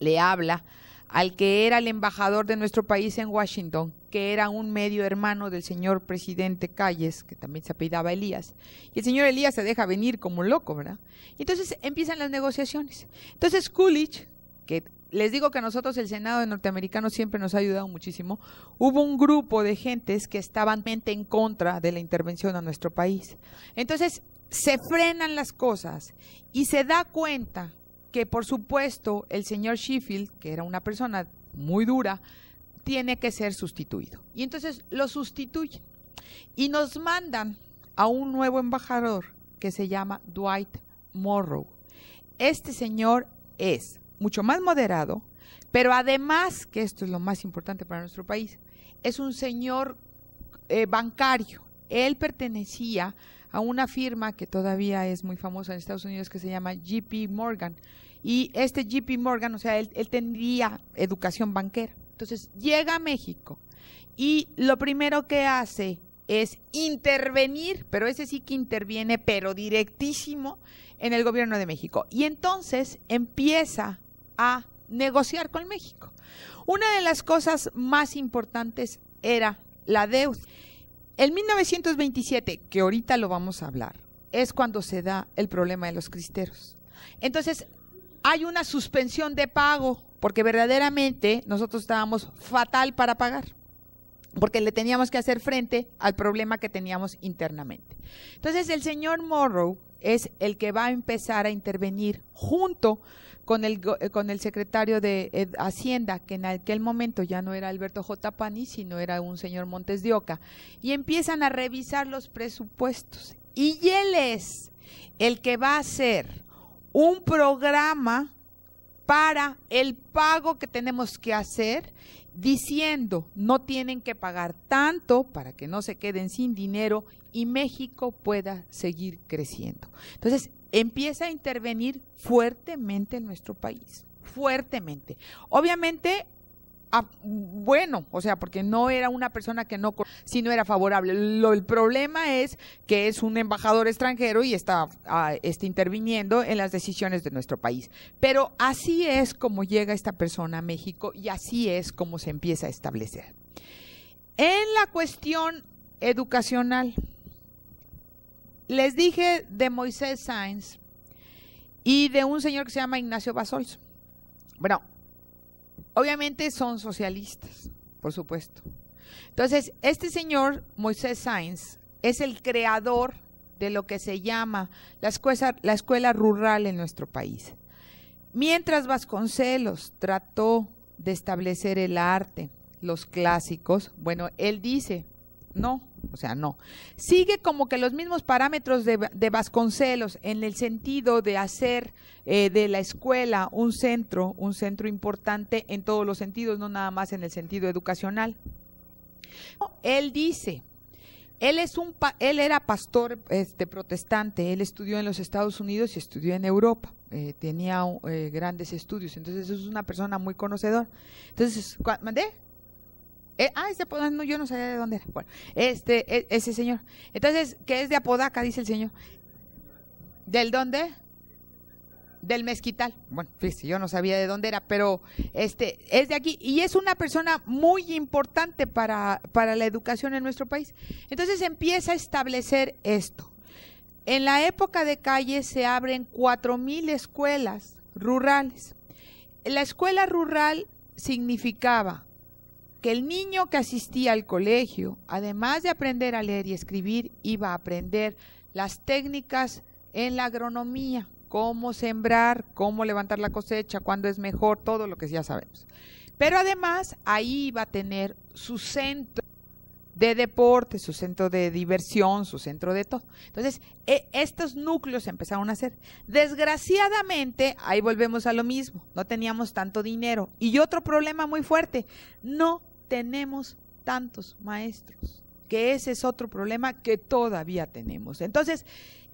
le habla al que era el embajador de nuestro país en Washington, que era un medio hermano del señor presidente Calles, que también se apellidaba Elías. Y el señor Elías se deja venir como loco, ¿verdad? Y entonces empiezan las negociaciones. Entonces Coolidge, que les digo que a nosotros el Senado norteamericano siempre nos ha ayudado muchísimo. Hubo un grupo de gentes que estaban mente en contra de la intervención a nuestro país. Entonces, se frenan las cosas y se da cuenta que, por supuesto, el señor Sheffield, que era una persona muy dura, tiene que ser sustituido. Y entonces lo sustituyen y nos mandan a un nuevo embajador que se llama Dwight Morrow. Este señor es mucho más moderado, pero además, que esto es lo más importante para nuestro país, es un señor eh, bancario. Él pertenecía a una firma que todavía es muy famosa en Estados Unidos que se llama JP Morgan. Y este JP Morgan, o sea, él, él tendría educación banquera. Entonces llega a México y lo primero que hace es intervenir, pero ese sí que interviene, pero directísimo, en el gobierno de México. Y entonces empieza a negociar con México. Una de las cosas más importantes era la deuda. En 1927, que ahorita lo vamos a hablar, es cuando se da el problema de los cristeros. Entonces, hay una suspensión de pago, porque verdaderamente nosotros estábamos fatal para pagar, porque le teníamos que hacer frente al problema que teníamos internamente. Entonces, el señor Morrow es el que va a empezar a intervenir junto con el, eh, con el secretario de eh, Hacienda, que en aquel momento ya no era Alberto J. Pani, sino era un señor Montes de Oca, y empiezan a revisar los presupuestos. Y él es el que va a hacer un programa para el pago que tenemos que hacer diciendo no tienen que pagar tanto para que no se queden sin dinero y México pueda seguir creciendo. Entonces, empieza a intervenir fuertemente en nuestro país, fuertemente. Obviamente, ah, bueno, o sea, porque no era una persona que no, si no era favorable. Lo, el problema es que es un embajador extranjero y está, ah, está interviniendo en las decisiones de nuestro país. Pero así es como llega esta persona a México y así es como se empieza a establecer. En la cuestión educacional, les dije de Moisés Sainz y de un señor que se llama Ignacio Basols. Bueno, obviamente son socialistas, por supuesto. Entonces, este señor, Moisés Sainz, es el creador de lo que se llama la escuela, la escuela rural en nuestro país. Mientras Vasconcelos trató de establecer el arte, los clásicos, bueno, él dice, no, o sea, no. Sigue como que los mismos parámetros de, Vasconcelos en el sentido de hacer eh, de la escuela un centro, un centro importante en todos los sentidos, no nada más en el sentido educacional. Él dice, él es un él era pastor este protestante, él estudió en los Estados Unidos y estudió en Europa. Eh, tenía eh, grandes estudios, entonces es una persona muy conocedora. Entonces, ¿mandé? ah, eh, es de Apodaca, yo no sabía de dónde era. Bueno, este, e, ese señor. Entonces, que es de Apodaca, dice el señor. ¿Del dónde? Del mezquital. Bueno, yo no sabía de dónde era, pero este, es de aquí. Y es una persona muy importante para, para la educación en nuestro país. Entonces empieza a establecer esto. En la época de calle se abren mil escuelas rurales. La escuela rural significaba el niño que asistía al colegio, además de aprender a leer y escribir, iba a aprender las técnicas en la agronomía, cómo sembrar, cómo levantar la cosecha, cuándo es mejor, todo lo que ya sabemos. Pero además ahí iba a tener su centro de deporte, su centro de diversión, su centro de todo. Entonces, e, estos núcleos empezaron a hacer. Desgraciadamente, ahí volvemos a lo mismo, no teníamos tanto dinero. Y otro problema muy fuerte, no tenemos tantos maestros, que ese es otro problema que todavía tenemos. Entonces,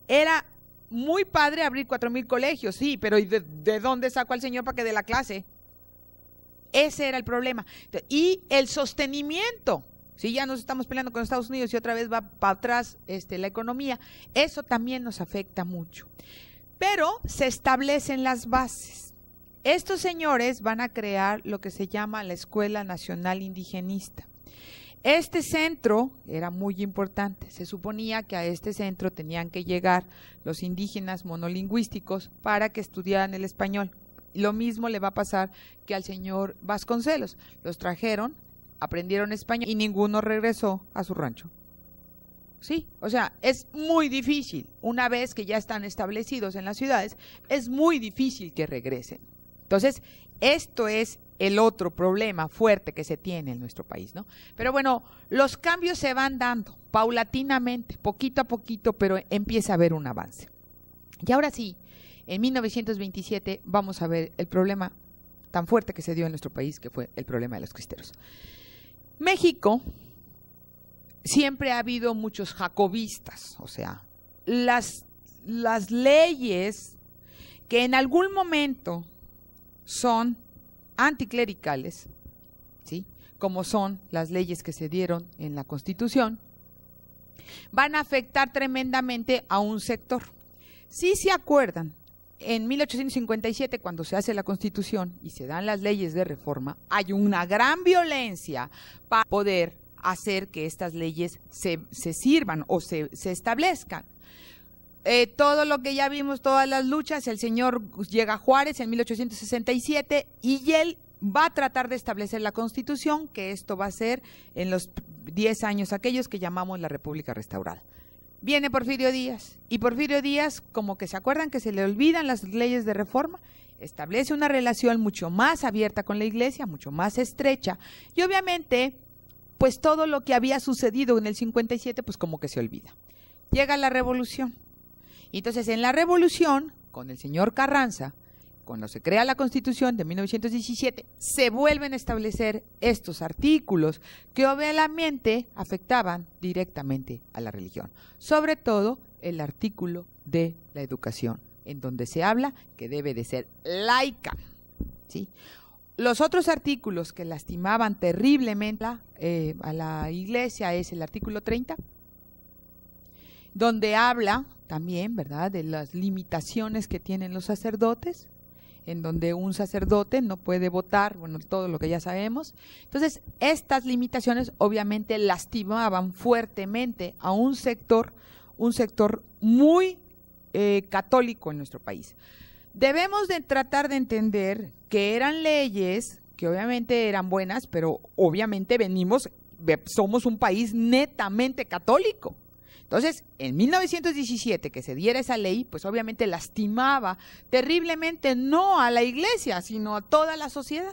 era muy padre abrir cuatro mil colegios, sí, pero ¿y de, dónde sacó al señor para que dé la clase? Ese era el problema. Y el sostenimiento. Si ya nos estamos peleando con Estados Unidos y otra vez va para atrás este, la economía, eso también nos afecta mucho. Pero se establecen las bases. Estos señores van a crear lo que se llama la Escuela Nacional Indigenista. Este centro era muy importante. Se suponía que a este centro tenían que llegar los indígenas monolingüísticos para que estudiaran el español. Lo mismo le va a pasar que al señor Vasconcelos. Los trajeron, aprendieron español y ninguno regresó a su rancho. Sí, o sea, es muy difícil. Una vez que ya están establecidos en las ciudades, es muy difícil que regresen. Entonces, esto es el otro problema fuerte que se tiene en nuestro país, ¿no? Pero bueno, los cambios se van dando paulatinamente, poquito a poquito, pero empieza a haber un avance. Y ahora sí, en 1927 vamos a ver el problema tan fuerte que se dio en nuestro país, que fue el problema de los cristeros. México siempre ha habido muchos jacobistas, o sea, las, las leyes que en algún momento son anticlericales, ¿sí? como son las leyes que se dieron en la Constitución, van a afectar tremendamente a un sector. Si se acuerdan, en 1857, cuando se hace la Constitución y se dan las leyes de reforma, hay una gran violencia para poder hacer que estas leyes se, sirvan o se establezcan. Eh, todo lo que ya vimos, todas las luchas, el señor llega a Juárez en 1867 y él va a tratar de establecer la constitución, que esto va a ser en los 10 años aquellos que llamamos la República Restaurada. Viene Porfirio Díaz y Porfirio Díaz, como que se acuerdan que se le olvidan las leyes de reforma, establece una relación mucho más abierta con la iglesia, mucho más estrecha y obviamente pues todo lo que había sucedido en el 57 pues como que se olvida. Llega la revolución entonces en la revolución, con el señor Carranza, cuando se crea la Constitución de 1917, se vuelven a establecer estos artículos que obviamente afectaban directamente a la religión, sobre todo el artículo de la educación, en donde se habla que debe de ser laica. Los otros artículos que lastimaban terriblemente a eh, la iglesia es el artículo 30, donde habla también, ¿verdad?, de las limitaciones que tienen los sacerdotes, en donde un sacerdote no puede votar, bueno, todo lo que ya sabemos. Entonces, estas limitaciones obviamente lastimaban fuertemente a un sector, un sector muy eh, católico en nuestro país. Debemos de tratar de entender que eran leyes que obviamente eran buenas, pero obviamente venimos, somos un país netamente católico. Entonces, en 1917 que se diera esa ley, pues obviamente lastimaba terriblemente no a la iglesia, sino a toda la sociedad.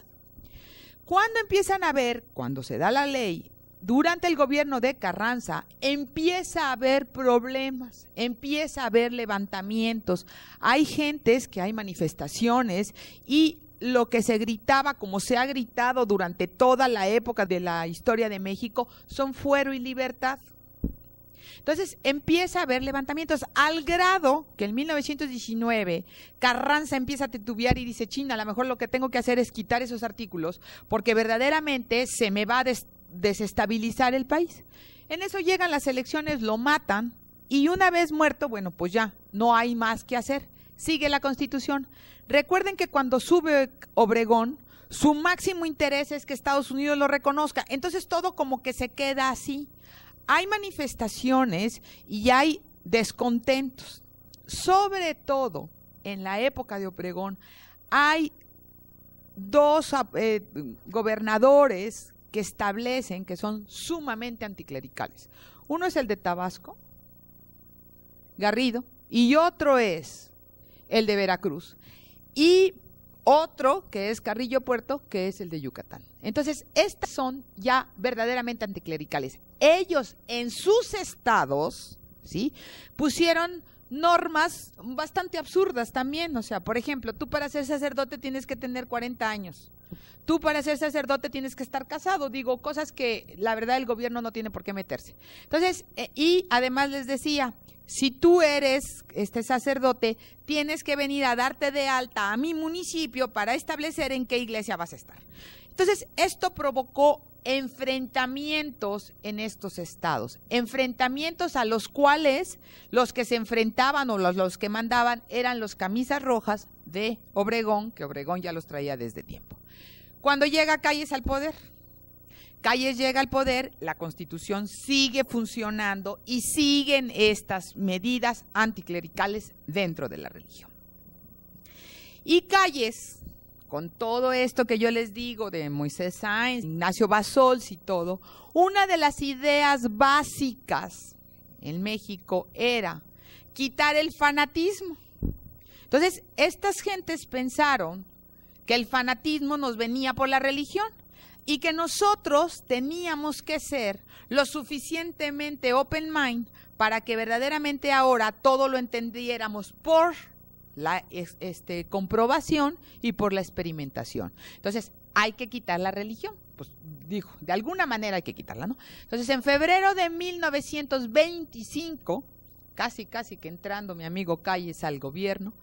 Cuando empiezan a ver, cuando se da la ley, durante el gobierno de Carranza empieza a haber problemas, empieza a haber levantamientos, hay gentes que hay manifestaciones y lo que se gritaba, como se ha gritado durante toda la época de la historia de México, son fuero y libertad. Entonces empieza a haber levantamientos al grado que en 1919 Carranza empieza a titubear y dice, China, a lo mejor lo que tengo que hacer es quitar esos artículos porque verdaderamente se me va a desestabilizar el país. En eso llegan las elecciones, lo matan y una vez muerto, bueno, pues ya, no hay más que hacer. Sigue la constitución. Recuerden que cuando sube Obregón, su máximo interés es que Estados Unidos lo reconozca. Entonces todo como que se queda así hay manifestaciones y hay descontentos, sobre todo en la época de Obregón. Hay dos eh, gobernadores que establecen que son sumamente anticlericales. Uno es el de Tabasco, Garrido, y otro es el de Veracruz. Y otro que es Carrillo Puerto, que es el de Yucatán. Entonces, estas son ya verdaderamente anticlericales. Ellos en sus estados, ¿sí? Pusieron normas bastante absurdas también, o sea, por ejemplo, tú para ser sacerdote tienes que tener 40 años. Tú para ser sacerdote tienes que estar casado, digo, cosas que la verdad el gobierno no tiene por qué meterse. Entonces, eh, y además les decía, si tú eres este sacerdote, tienes que venir a darte de alta a mi municipio para establecer en qué iglesia vas a estar. Entonces, esto provocó enfrentamientos en estos estados, enfrentamientos a los cuales los que se enfrentaban o los, los, que mandaban eran los camisas rojas de Obregón, que Obregón ya los traía desde tiempo. Cuando llega Calles al poder, Calles llega al poder, la constitución sigue funcionando y siguen estas medidas anticlericales dentro de la religión. Y Calles, con todo esto que yo les digo de Moisés Sáenz, Ignacio Basols y todo, una de las ideas básicas en México era quitar el fanatismo. Entonces, estas gentes pensaron que el fanatismo nos venía por la religión y que nosotros teníamos que ser lo suficientemente open mind para que verdaderamente ahora todo lo entendiéramos por la este, comprobación y por la experimentación. Entonces, hay que quitar la religión. Pues dijo, de alguna manera hay que quitarla, ¿no? Entonces, en febrero de 1925, casi, casi que entrando mi amigo Calles al gobierno,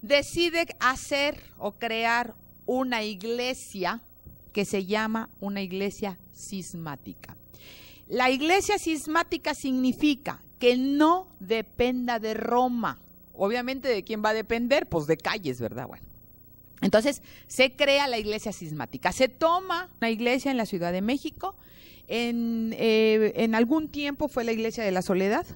decide hacer o crear una iglesia que se llama una iglesia sismática La iglesia sismática significa que no dependa de Roma. Obviamente, ¿de quién va a depender? Pues de calles, ¿verdad? Bueno. Entonces, se crea la iglesia sismática Se toma una iglesia en la Ciudad de México. En, eh, en algún tiempo fue la iglesia de la Soledad.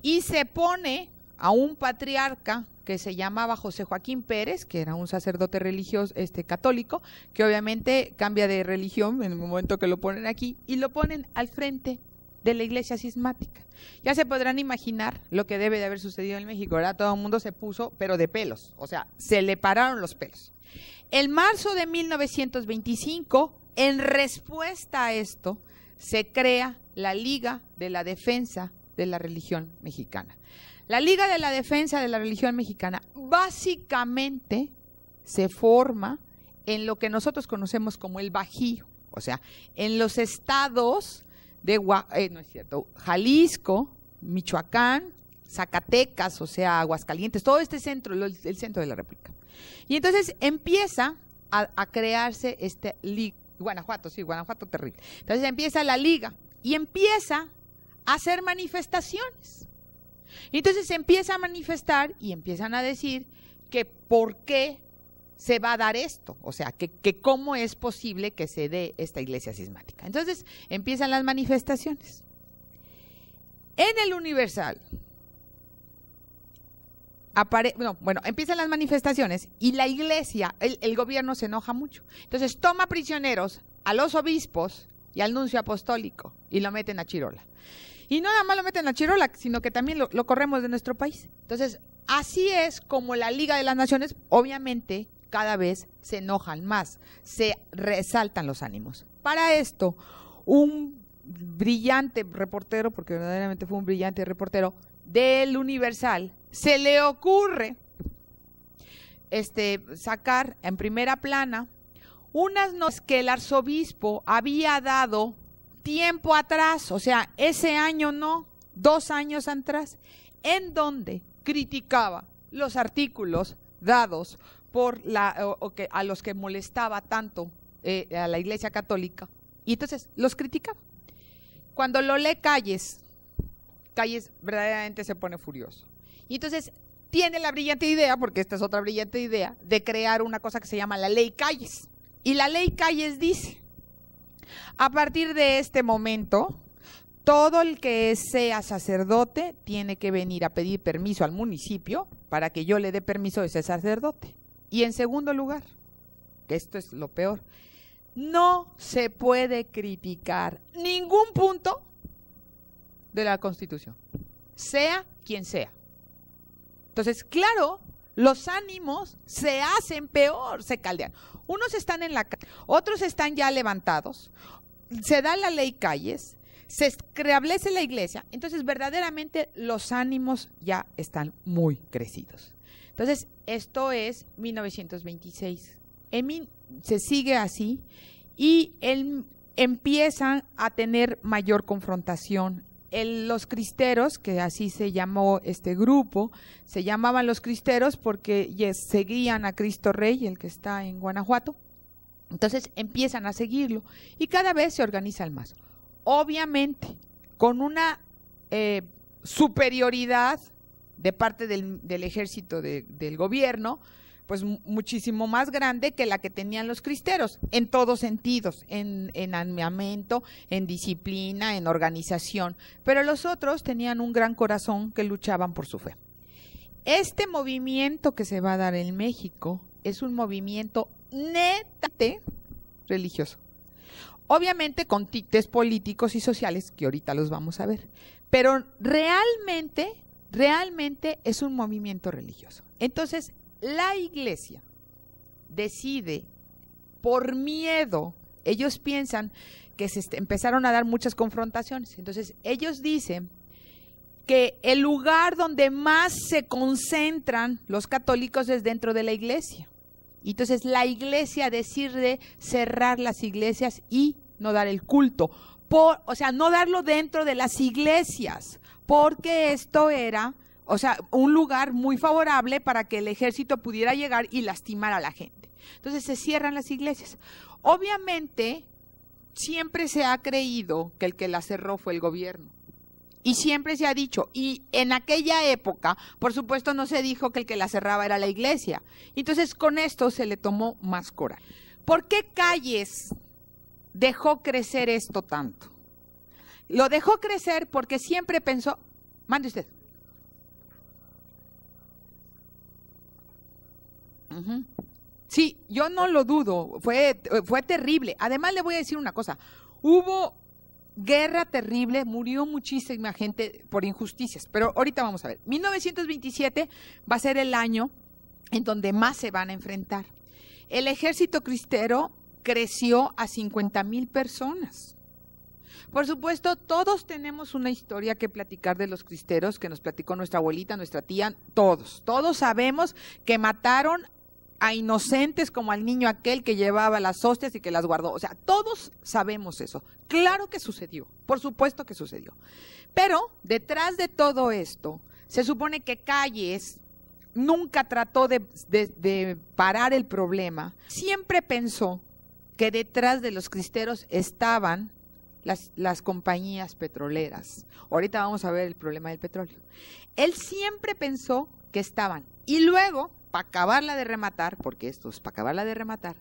Y se pone a un patriarca que se llamaba José Joaquín Pérez, que era un sacerdote religioso este, católico, que obviamente cambia de religión en el momento que lo ponen aquí y lo ponen al frente de la iglesia cismática. Ya se podrán imaginar lo que debe de haber sucedido en México, ¿verdad? Todo el mundo se puso, pero de pelos, o sea, se le pararon los pelos. El marzo de 1925, en respuesta a esto, se crea la Liga de la Defensa de la Religión Mexicana. La Liga de la Defensa de la Religión Mexicana básicamente se forma en lo que nosotros conocemos como el Bajío, o sea, en los estados de eh, no es cierto, Jalisco, Michoacán, Zacatecas, o sea, Aguascalientes, todo este centro, el centro de la República. Y entonces empieza a, crearse este liga, Guanajuato, sí, Guanajuato terrible. Entonces empieza la liga y empieza a hacer manifestaciones. Y entonces se empieza a manifestar y empiezan a decir que por qué se va a dar esto, o sea, que, cómo es posible que se dé esta iglesia sismática. Entonces empiezan las manifestaciones. En el Universal, bueno, empiezan las manifestaciones y la iglesia, el, el, gobierno se enoja mucho. Entonces toma prisioneros a los obispos y al nuncio apostólico y lo meten a Chirola. Y no nada más lo meten a Chirola, sino que también lo, corremos de nuestro país. Entonces, así es como la Liga de las Naciones, obviamente, cada vez se enojan más, se resaltan los ánimos. Para esto, un brillante reportero, porque verdaderamente fue un brillante reportero, del Universal, se le ocurre este, sacar en primera plana unas notas que el arzobispo había dado tiempo atrás, o sea, ese año no, dos años atrás, en donde criticaba los artículos dados por la, o, que, a los que molestaba tanto eh, a la Iglesia Católica. Y entonces los criticaba. Cuando lo lee Calles, Calles verdaderamente se pone furioso. Y entonces tiene la brillante idea, porque esta es otra brillante idea, de crear una cosa que se llama la ley Calles. Y la ley Calles dice a partir de este momento, todo el que sea sacerdote tiene que venir a pedir permiso al municipio para que yo le dé permiso de ese sacerdote. Y en segundo lugar, que esto es lo peor, no se puede criticar ningún punto de la Constitución, sea quien sea. Entonces, claro, los ánimos se hacen peor, se caldean. Unos están en la calle, otros están ya levantados, se da la ley calles, se establece la iglesia, entonces verdaderamente los ánimos ya están muy crecidos. Entonces, esto es 1926. se sigue así y él a tener mayor confrontación los cristeros, que así se llamó este grupo, se llamaban los cristeros porque seguían a Cristo Rey, el que está en Guanajuato. Entonces empiezan a seguirlo y cada vez se organizan más. Obviamente, con una eh, superioridad de parte del, ejército del gobierno, pues muchísimo más grande que la que tenían los cristeros, en todos sentidos, en, en en disciplina, en organización. Pero los otros tenían un gran corazón que luchaban por su fe. Este movimiento que se va a dar en México es un movimiento netamente religioso. Obviamente con tictes políticos y sociales, que ahorita los vamos a ver. Pero realmente, realmente es un movimiento religioso. Entonces, la iglesia decide por miedo, ellos piensan que se empezaron a dar muchas confrontaciones. Entonces, ellos dicen que el lugar donde más se concentran los católicos es dentro de la iglesia. Entonces, la iglesia decide cerrar las iglesias y no dar el culto. o sea, no darlo dentro de las iglesias, porque esto era o sea, un lugar muy favorable para que el ejército pudiera llegar y lastimar a la gente. Entonces se cierran las iglesias. Obviamente, siempre se ha creído que el que la cerró fue el gobierno. Y siempre se ha dicho, y en aquella época, por supuesto, no se dijo que el que la cerraba era la iglesia. Entonces, con esto se le tomó más cora. ¿Por qué Calles dejó crecer esto tanto? Lo dejó crecer porque siempre pensó, mande usted. Sí, yo no lo dudo, fue, fue terrible. Además le voy a decir una cosa, hubo guerra terrible, murió muchísima gente por injusticias, pero ahorita vamos a ver. 1927 va a ser el año en donde más se van a enfrentar. El ejército cristero creció a 50 mil personas. Por supuesto, todos tenemos una historia que platicar de los cristeros que nos platicó nuestra abuelita, nuestra tía, todos. Todos sabemos que mataron a inocentes como al niño aquel que llevaba las hostias y que las guardó. O sea, todos sabemos eso. Claro que sucedió, por supuesto que sucedió. Pero detrás de todo esto, se supone que Calles nunca trató de, parar el problema. Siempre pensó que detrás de los cristeros estaban las, las, compañías petroleras. Ahorita vamos a ver el problema del petróleo. Él siempre pensó que estaban. Y luego para acabarla de rematar, porque esto es para acabarla de rematar,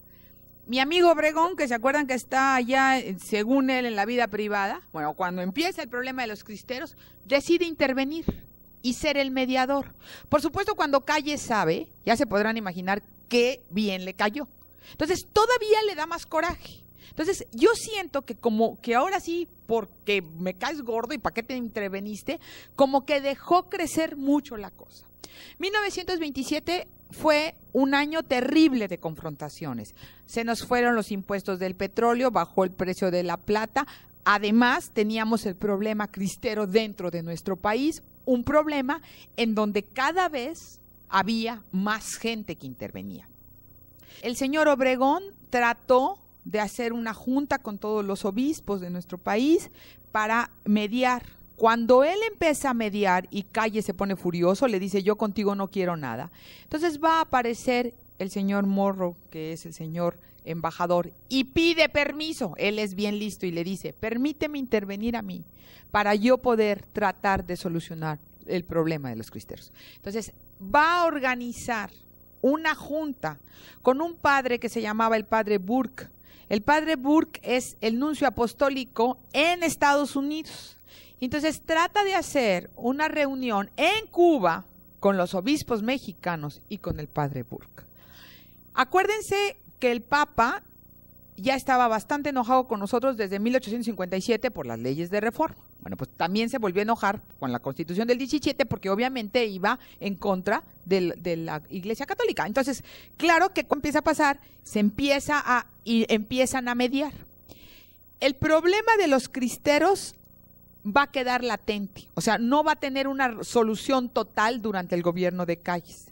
mi amigo Obregón, que se acuerdan que está allá, eh, según él, en la vida privada, bueno, cuando empieza el problema de los cristeros, decide intervenir y ser el mediador. Por supuesto, cuando Calle sabe, ya se podrán imaginar qué bien le cayó. Entonces, todavía le da más coraje. Entonces, yo siento que como que ahora sí, porque me caes gordo y para qué te interveniste, como que dejó crecer mucho la cosa. 1927 fue un año terrible de confrontaciones. Se nos fueron los impuestos del petróleo, bajó el precio de la plata. Además, teníamos el problema cristero dentro de nuestro país, un problema en donde cada vez había más gente que intervenía. El señor Obregón trató de hacer una junta con todos los obispos de nuestro país para mediar cuando él empieza a mediar y Calle se pone furioso, le dice, yo contigo no quiero nada. Entonces va a aparecer el señor Morro, que es el señor embajador, y pide permiso. Él es bien listo y le dice, permíteme intervenir a mí para yo poder tratar de solucionar el problema de los cristeros. Entonces, va a organizar una junta con un padre que se llamaba el padre Burke. El padre Burke es el nuncio apostólico en Estados Unidos. Entonces trata de hacer una reunión en Cuba con los obispos mexicanos y con el padre Burke. Acuérdense que el Papa ya estaba bastante enojado con nosotros desde 1857 por las leyes de reforma. Bueno, pues también se volvió a enojar con la constitución del 17 porque obviamente iba en contra de la Iglesia Católica. Entonces, claro que empieza a pasar, se empieza a, empiezan a mediar. El problema de los cristeros va a quedar latente, o sea, no va a tener una solución total durante el gobierno de Calles.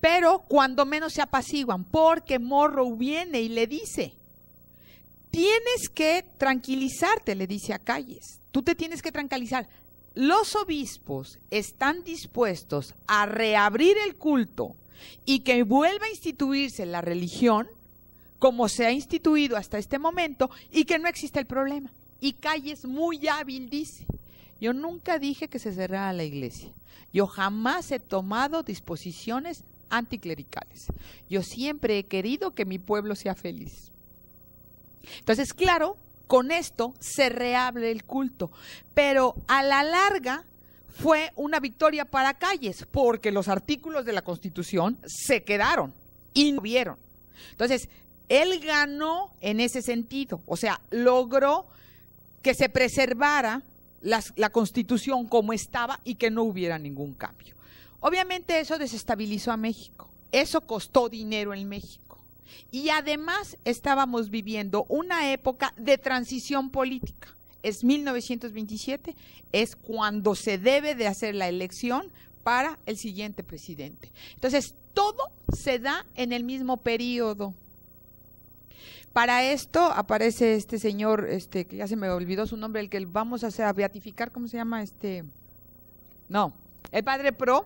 Pero cuando menos se apaciguan, porque Morrow viene y le dice, tienes que tranquilizarte, le dice a Calles, tú te tienes que tranquilizar. Los obispos están dispuestos a reabrir el culto y que vuelva a instituirse la religión como se ha instituido hasta este momento y que no existe el problema y Calles muy hábil dice, yo nunca dije que se cerrara la iglesia. Yo jamás he tomado disposiciones anticlericales. Yo siempre he querido que mi pueblo sea feliz. Entonces, claro, con esto se reabre el culto, pero a la larga fue una victoria para Calles, porque los artículos de la Constitución se quedaron y no vieron. Entonces, él ganó en ese sentido, o sea, logró que se preservara la constitución como estaba y que no hubiera ningún cambio. Obviamente eso desestabilizó a México, eso costó dinero en México. Y además estábamos viviendo una época de transición política. Es 1927, es cuando se debe de hacer la elección para el siguiente presidente. Entonces, todo se da en el mismo periodo. Para esto aparece este señor, este, que ya se me olvidó su nombre, el que vamos a, hacer, a beatificar, ¿cómo se llama? Este, no, el padre Pro,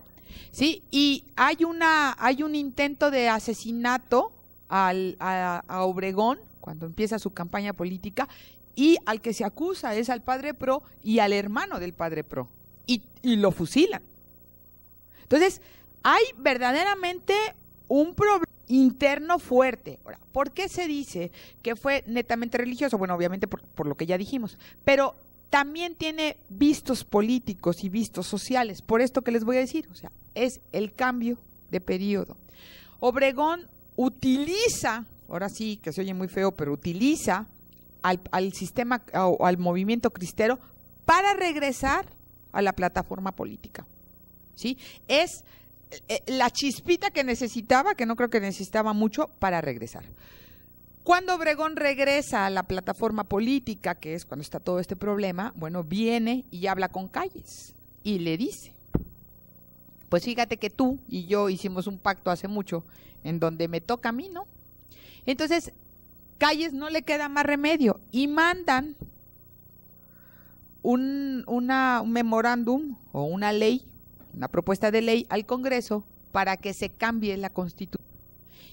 sí, y hay una, hay un intento de asesinato al, a, Obregón cuando empieza su campaña política y al que se acusa es al padre Pro y al hermano del padre Pro y, y lo fusilan. Entonces, hay verdaderamente un problema interno fuerte. ¿por qué se dice que fue netamente religioso? Bueno, obviamente por, lo que ya dijimos, pero también tiene vistos políticos y vistos sociales, por esto que les voy a decir, o sea, es el cambio de periodo. Obregón utiliza, ahora sí que se oye muy feo, pero utiliza al, sistema o al movimiento cristero para regresar a la plataforma política. ¿Sí? Es eh, eh, la chispita que necesitaba, que no creo que necesitaba mucho, para regresar. Cuando Obregón regresa a la plataforma política, que es cuando está todo este problema, bueno, viene y habla con Calles y le dice, pues fíjate que tú y yo hicimos un pacto hace mucho en donde me toca a mí, ¿no? Entonces, Calles no le queda más remedio y mandan un, memorándum o una ley una propuesta de ley al Congreso para que se cambie la Constitución.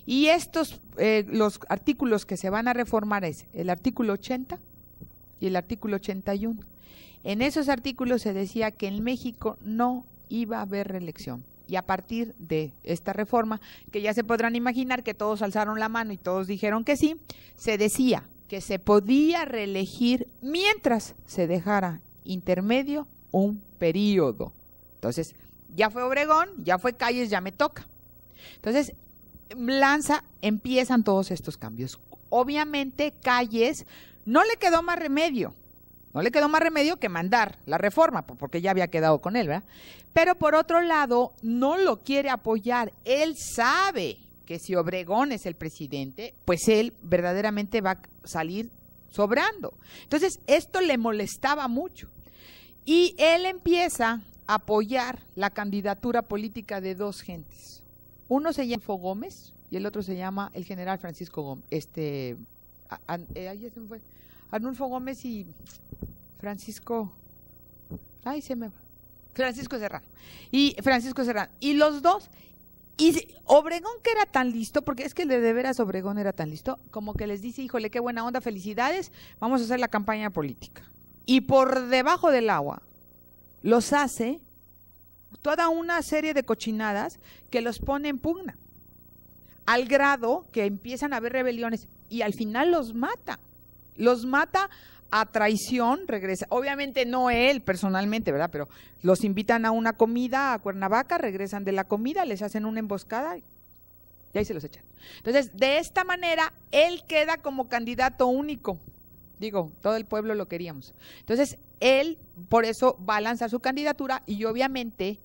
Y estos, eh, los artículos que se van a reformar es el artículo 80 y el artículo 81. En esos artículos se decía que en México no iba a haber reelección. Y a partir de esta reforma, que ya se podrán imaginar que todos alzaron la mano y todos dijeron que sí, se decía que se podía reelegir mientras se dejara intermedio un periodo. Entonces, ya fue Obregón, ya fue Calles, ya me toca. Entonces, Lanza, empiezan todos estos cambios. Obviamente, Calles no le quedó más remedio. No le quedó más remedio que mandar la reforma, porque ya había quedado con él, ¿verdad? Pero por otro lado, no lo quiere apoyar. Él sabe que si Obregón es el presidente, pues él verdaderamente va a salir sobrando. Entonces, esto le molestaba mucho. Y él empieza apoyar la candidatura política de dos gentes. Uno se llama Anulfo Gómez y el otro se llama el general Francisco Gómez. Este, eh, Gómez y Francisco. Ay, se me Francisco Serrano. Y Francisco Serrano. Y los dos. Y Obregón, que era tan listo, porque es que de veras Obregón era tan listo, como que les dice, híjole, qué buena onda, felicidades, vamos a hacer la campaña política. Y por debajo del agua, los hace toda una serie de cochinadas que los pone en pugna, al grado que empiezan a haber rebeliones y al final los mata. Los mata a traición, regresa. Obviamente no él personalmente, ¿verdad? Pero los invitan a una comida a Cuernavaca, regresan de la comida, les hacen una emboscada y ahí se los echan. Entonces, de esta manera, él queda como candidato único. Digo, todo el pueblo lo queríamos. Entonces, él por eso va a lanzar su candidatura y obviamente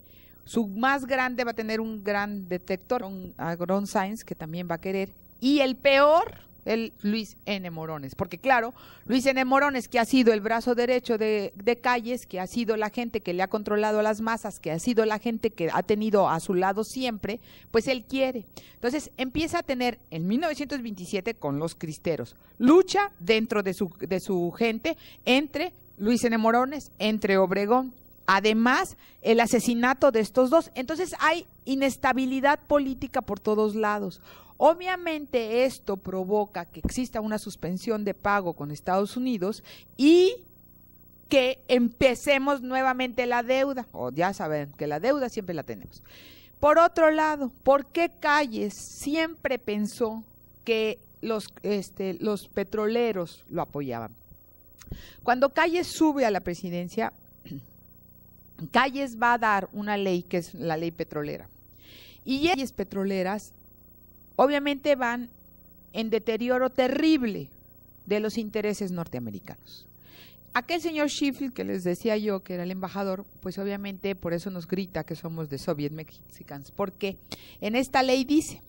su más grande va a tener un gran detector, un Agron Science, que también va a querer. Y el peor el Luis N. Morones. Porque claro, Luis N. Morones, que ha sido el brazo derecho de, de, Calles, que ha sido la gente que le ha controlado a las masas, que ha sido la gente que ha tenido a su lado siempre, pues él quiere. Entonces empieza a tener en 1927 con los cristeros lucha dentro de su, de su gente entre Luis N. Morones, entre Obregón. Además, el asesinato de estos dos. Entonces hay inestabilidad política por todos lados. Obviamente esto provoca que exista una suspensión de pago con Estados Unidos y que empecemos nuevamente la deuda. O ya saben que la deuda siempre la tenemos. Por otro lado, ¿por qué Calles siempre pensó que los, este, los petroleros lo apoyaban? Cuando Calles sube a la presidencia, <clears throat> Calles va a dar una ley que es la ley petrolera. Y leyes petroleras obviamente van en deterioro terrible de los intereses norteamericanos. Aquel señor Schiffel, que les decía yo que era el embajador, pues obviamente por eso nos grita que somos de Soviet Mexicans, porque en esta ley dice,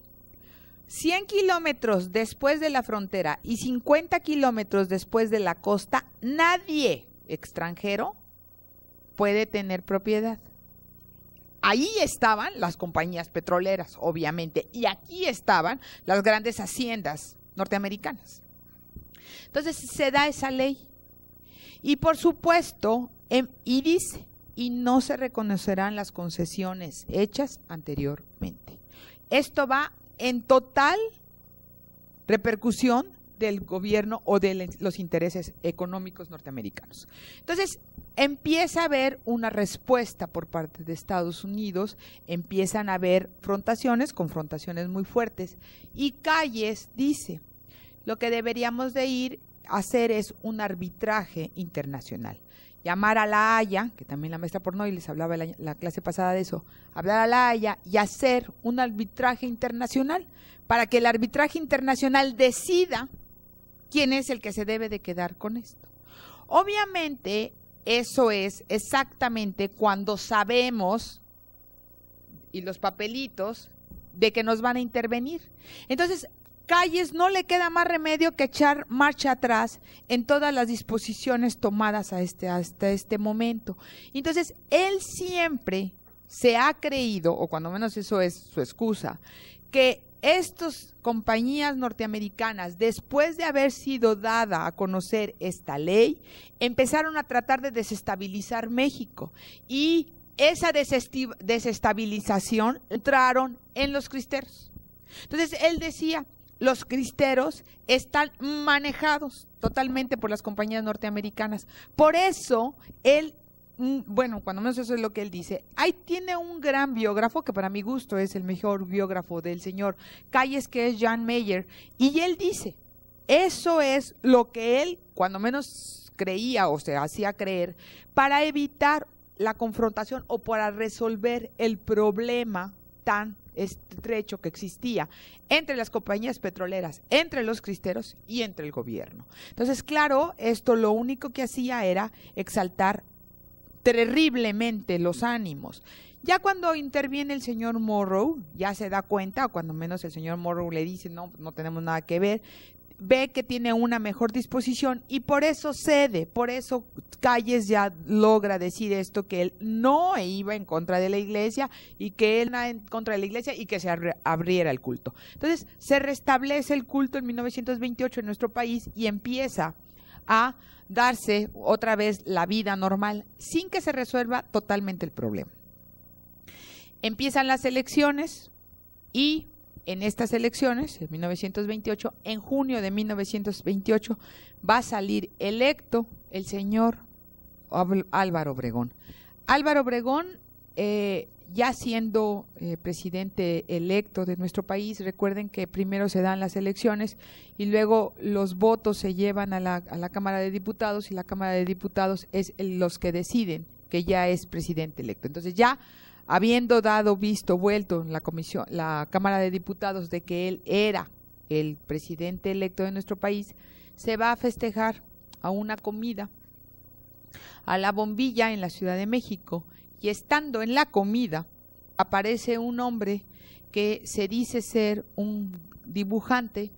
100 kilómetros después de la frontera y 50 kilómetros después de la costa, nadie extranjero puede tener propiedad. Ahí estaban las compañías petroleras, obviamente, y aquí estaban las grandes haciendas norteamericanas. Entonces se da esa ley. Y por supuesto, en, em, iris y no se reconocerán las concesiones hechas anteriormente. Esto va en total repercusión del gobierno o de los intereses económicos norteamericanos. Entonces, empieza a haber una respuesta por parte de Estados Unidos, empiezan a haber frontaciones, confrontaciones muy fuertes, y Calles dice, lo que deberíamos de ir a hacer es un arbitraje internacional llamar a la Haya, que también la maestra Pornoy les hablaba la, la, clase pasada de eso, hablar a la Haya y hacer un arbitraje internacional para que el arbitraje internacional decida quién es el que se debe de quedar con esto. Obviamente, eso es exactamente cuando sabemos, y los papelitos, de que nos van a intervenir. Entonces, Calles no le queda más remedio que echar marcha atrás en todas las disposiciones tomadas a este, hasta este momento. Entonces, él siempre se ha creído, o cuando menos eso es su excusa, que estas compañías norteamericanas, después de haber sido dada a conocer esta ley, empezaron a tratar de desestabilizar México y esa desestabilización entraron en los cristeros. Entonces, él decía, los cristeros están manejados totalmente por las compañías norteamericanas. Por eso, él bueno, cuando menos eso es lo que él dice. Ahí tiene un gran biógrafo, que para mi gusto es el mejor biógrafo del señor Calles, que es Jan Mayer, y él dice, eso es lo que él, cuando menos creía o se hacía creer, para evitar la confrontación o para resolver el problema tan estrecho que existía entre las compañías petroleras, entre los cristeros y entre el gobierno. Entonces, claro, esto lo único que hacía era exaltar terriblemente los ánimos. Ya cuando interviene el señor Morrow, ya se da cuenta, o cuando menos el señor Morrow le dice, no, no tenemos nada que ver, ve que tiene una mejor disposición y por eso cede, por eso Calles ya logra decir esto, que él no iba en contra de la iglesia y que él no en contra de la iglesia y que se abriera el culto. Entonces se restablece el culto en 1928 en nuestro país y empieza a darse otra vez la vida normal sin que se resuelva totalmente el problema. Empiezan las elecciones y en estas elecciones, en 1928, en junio de 1928, va a salir electo el señor Álvaro Obregón. Álvaro Obregón eh, ya siendo eh, presidente electo de nuestro país, recuerden que primero se dan las elecciones y luego los votos se llevan a la, Cámara de Diputados y la Cámara de Diputados es los que deciden que ya es presidente electo. Entonces ya habiendo dado visto vuelto la comisión, la Cámara de Diputados de que él era el presidente electo de nuestro país, se va a festejar a una comida a la bombilla en la Ciudad de México y estando en la comida aparece un hombre que se dice ser un dibujante,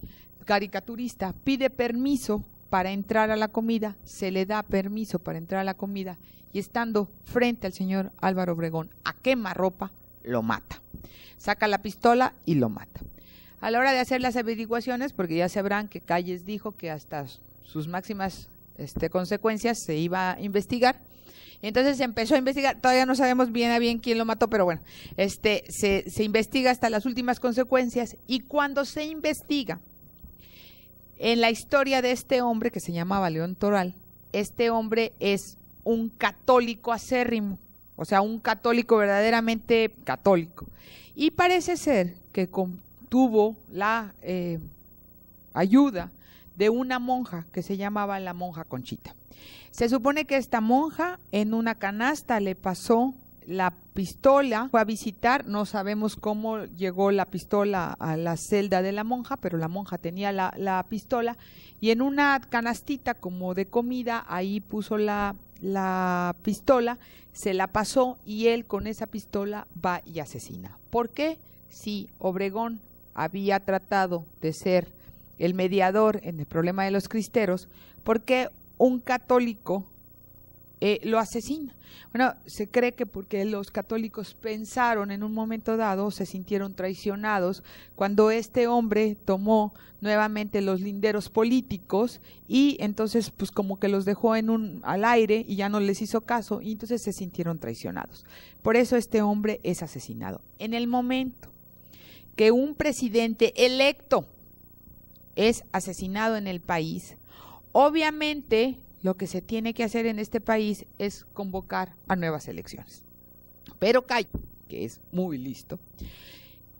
caricaturista, pide permiso para entrar a la comida, se le da permiso para entrar a la comida y estando frente al señor Álvaro Obregón a ropa, lo mata. Saca la pistola y lo mata. A la hora de hacer las averiguaciones, porque ya sabrán que Calles dijo que hasta sus máximas este, consecuencias se iba a investigar, entonces se empezó a investigar, todavía no sabemos bien a bien quién lo mató, pero bueno, este, se, investiga hasta las últimas consecuencias y cuando se investiga en la historia de este hombre que se llamaba León Toral, este hombre es un católico acérrimo, o sea, un católico verdaderamente católico. Y parece ser que tuvo la eh, ayuda de una monja que se llamaba la monja Conchita. Se supone que esta monja en una canasta le pasó la pistola, fue a visitar, no sabemos cómo llegó la pistola a la celda de la monja, pero la monja tenía la, pistola y en una canastita como de comida ahí puso la, pistola, se la pasó y él con esa pistola va y asesina. ¿Por qué? Si Obregón había tratado de ser el mediador en el problema de los cristeros, porque un católico eh, lo asesina. Bueno, se cree que porque los católicos pensaron en un momento dado, se sintieron traicionados cuando este hombre tomó nuevamente los linderos políticos y entonces pues como que los dejó en un al aire y ya no les hizo caso y entonces se sintieron traicionados. Por eso este hombre es asesinado. En el momento que un presidente electo es asesinado en el país, Obviamente, lo que se tiene que hacer en este país es convocar a nuevas elecciones. Pero Cayo, que es muy listo,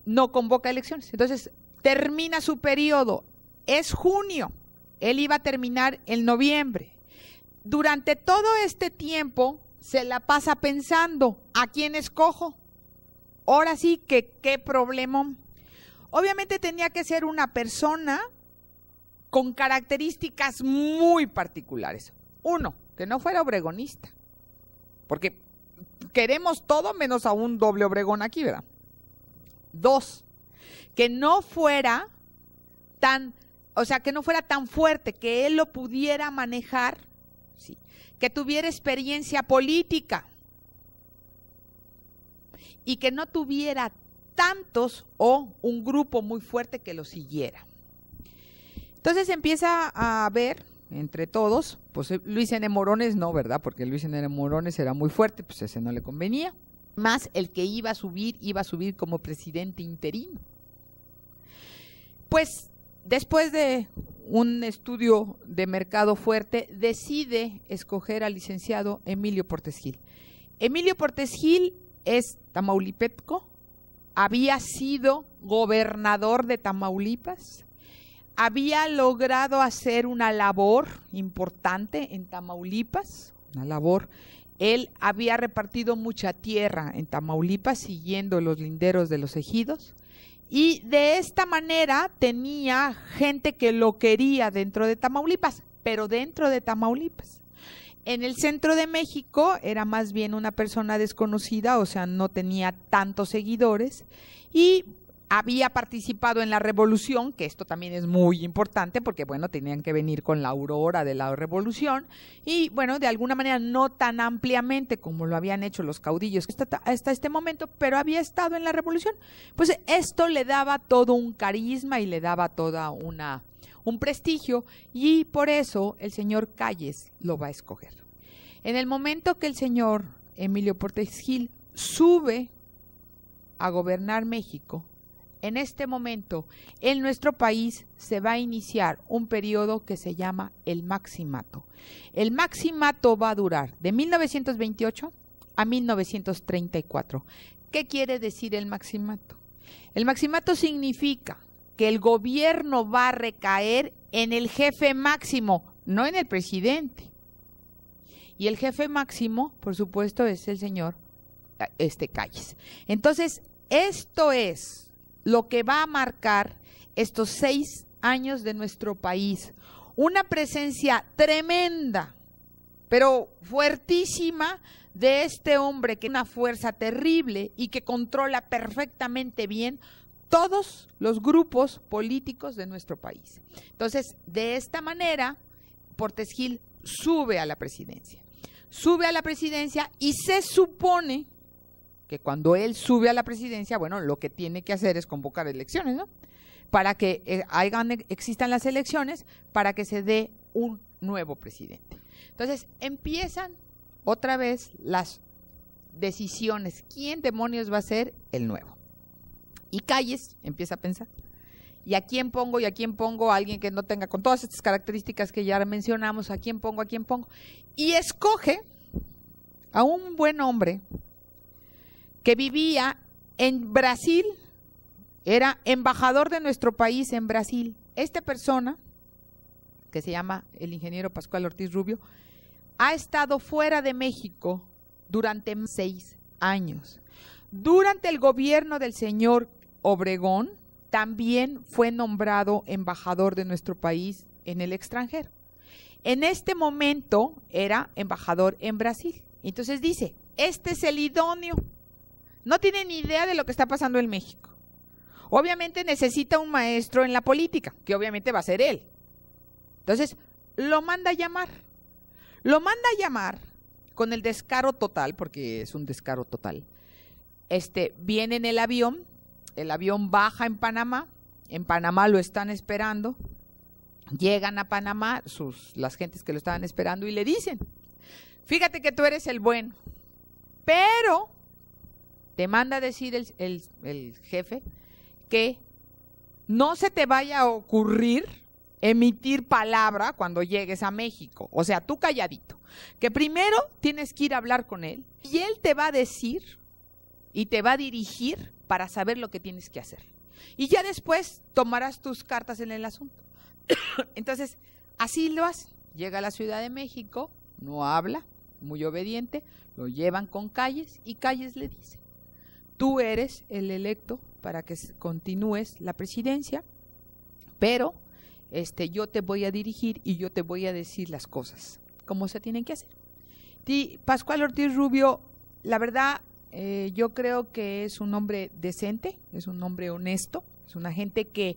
no convoca elecciones. Entonces, termina su periodo. Es junio. Él iba a terminar en noviembre. Durante todo este tiempo se la pasa pensando, ¿a quién escojo? Ahora sí que qué problema. Obviamente tenía que ser una persona con características muy particulares. Uno, que no fuera obregonista, porque queremos todo menos a un doble obregón aquí, ¿verdad? Dos, que no fuera tan, o sea, que no fuera tan fuerte, que él lo pudiera manejar, ¿sí? que tuviera experiencia política y que no tuviera tantos o un grupo muy fuerte que lo siguiera. Entonces empieza a ver entre todos, pues eh, Luis N. Morones no, ¿verdad? Porque Luis N. Morones era muy fuerte, pues ese no le convenía. Más el que iba a subir, iba a subir como presidente interino. Pues después de un estudio de mercado fuerte, decide escoger al licenciado Emilio Portes Gil. Emilio Portes Gil es tamaulipetco, había sido gobernador de Tamaulipas, había logrado hacer una labor importante en Tamaulipas, una labor. Él había repartido mucha tierra en Tamaulipas siguiendo los linderos de los ejidos y de esta manera tenía gente que lo quería dentro de Tamaulipas, pero dentro de Tamaulipas. En el centro de México era más bien una persona desconocida, o sea, no tenía tantos seguidores y había participado en la revolución, que esto también es muy importante porque, bueno, tenían que venir con la aurora de la revolución y, bueno, de alguna manera no tan ampliamente como lo habían hecho los caudillos hasta, este momento, pero había estado en la revolución. Pues esto le daba todo un carisma y le daba toda una un prestigio y por eso el señor Calles lo va a escoger. En el momento que el señor Emilio Portes Gil sube a gobernar México, en este momento en nuestro país se va a iniciar un periodo que se llama el maximato. El maximato va a durar de 1928 a 1934. ¿Qué quiere decir el maximato? El maximato significa que el gobierno va a recaer en el jefe máximo, no en el presidente. Y el jefe máximo, por supuesto, es el señor eh, este Calles. Entonces, esto es lo que va a marcar estos seis años de nuestro país. Una presencia tremenda, pero fuertísima, de este hombre que es una fuerza terrible y que controla perfectamente bien todos los grupos políticos de nuestro país. Entonces, de esta manera, Portes Gil sube a la presidencia. Sube a la presidencia y se supone que cuando él sube a la presidencia, bueno, lo que tiene que hacer es convocar elecciones, ¿no? Para que eh, e, existan las elecciones, para que se dé un nuevo presidente. Entonces, empiezan otra vez las decisiones. ¿Quién demonios va a ser el nuevo? Y Calles empieza a pensar. ¿Y a quién pongo? ¿Y a quién pongo? alguien que no tenga, con todas estas características que ya mencionamos, ¿a quién pongo? ¿A quién pongo? Y escoge a un buen hombre que vivía en Brasil, era embajador de nuestro país en Brasil. Esta persona, que se llama el ingeniero Pascual Ortiz Rubio, ha estado fuera de México durante seis años. Durante el gobierno del señor Obregón, también fue nombrado embajador de nuestro país en el extranjero. En este momento era embajador en Brasil. Entonces dice, este es el idóneo no tiene ni idea de lo que está pasando en México. Obviamente necesita un maestro en la política, que obviamente va a ser él. Entonces, lo manda a llamar. Lo manda a llamar con el descaro total, porque es un descaro total. Este, viene en el avión, el avión baja en Panamá, en Panamá lo están esperando. Llegan a Panamá sus las gentes que lo estaban esperando y le dicen, "Fíjate que tú eres el bueno, pero te manda a decir el, jefe que no se te vaya a ocurrir emitir palabra cuando llegues a México. O sea, tú calladito. Que primero tienes que ir a hablar con él y él te va a decir y te va a dirigir para saber lo que tienes que hacer. Y ya después tomarás tus cartas en el asunto. <coughs> Entonces, así lo hace. Llega a la Ciudad de México, no habla, muy obediente, lo llevan con calles y calles le dice, tú eres el electo para que continúes la presidencia, pero este, yo te voy a dirigir y yo te voy a decir las cosas, como se tienen que hacer. Y Pascual Ortiz Rubio, la verdad, eh, yo creo que es un hombre decente, es un hombre honesto, es una gente que,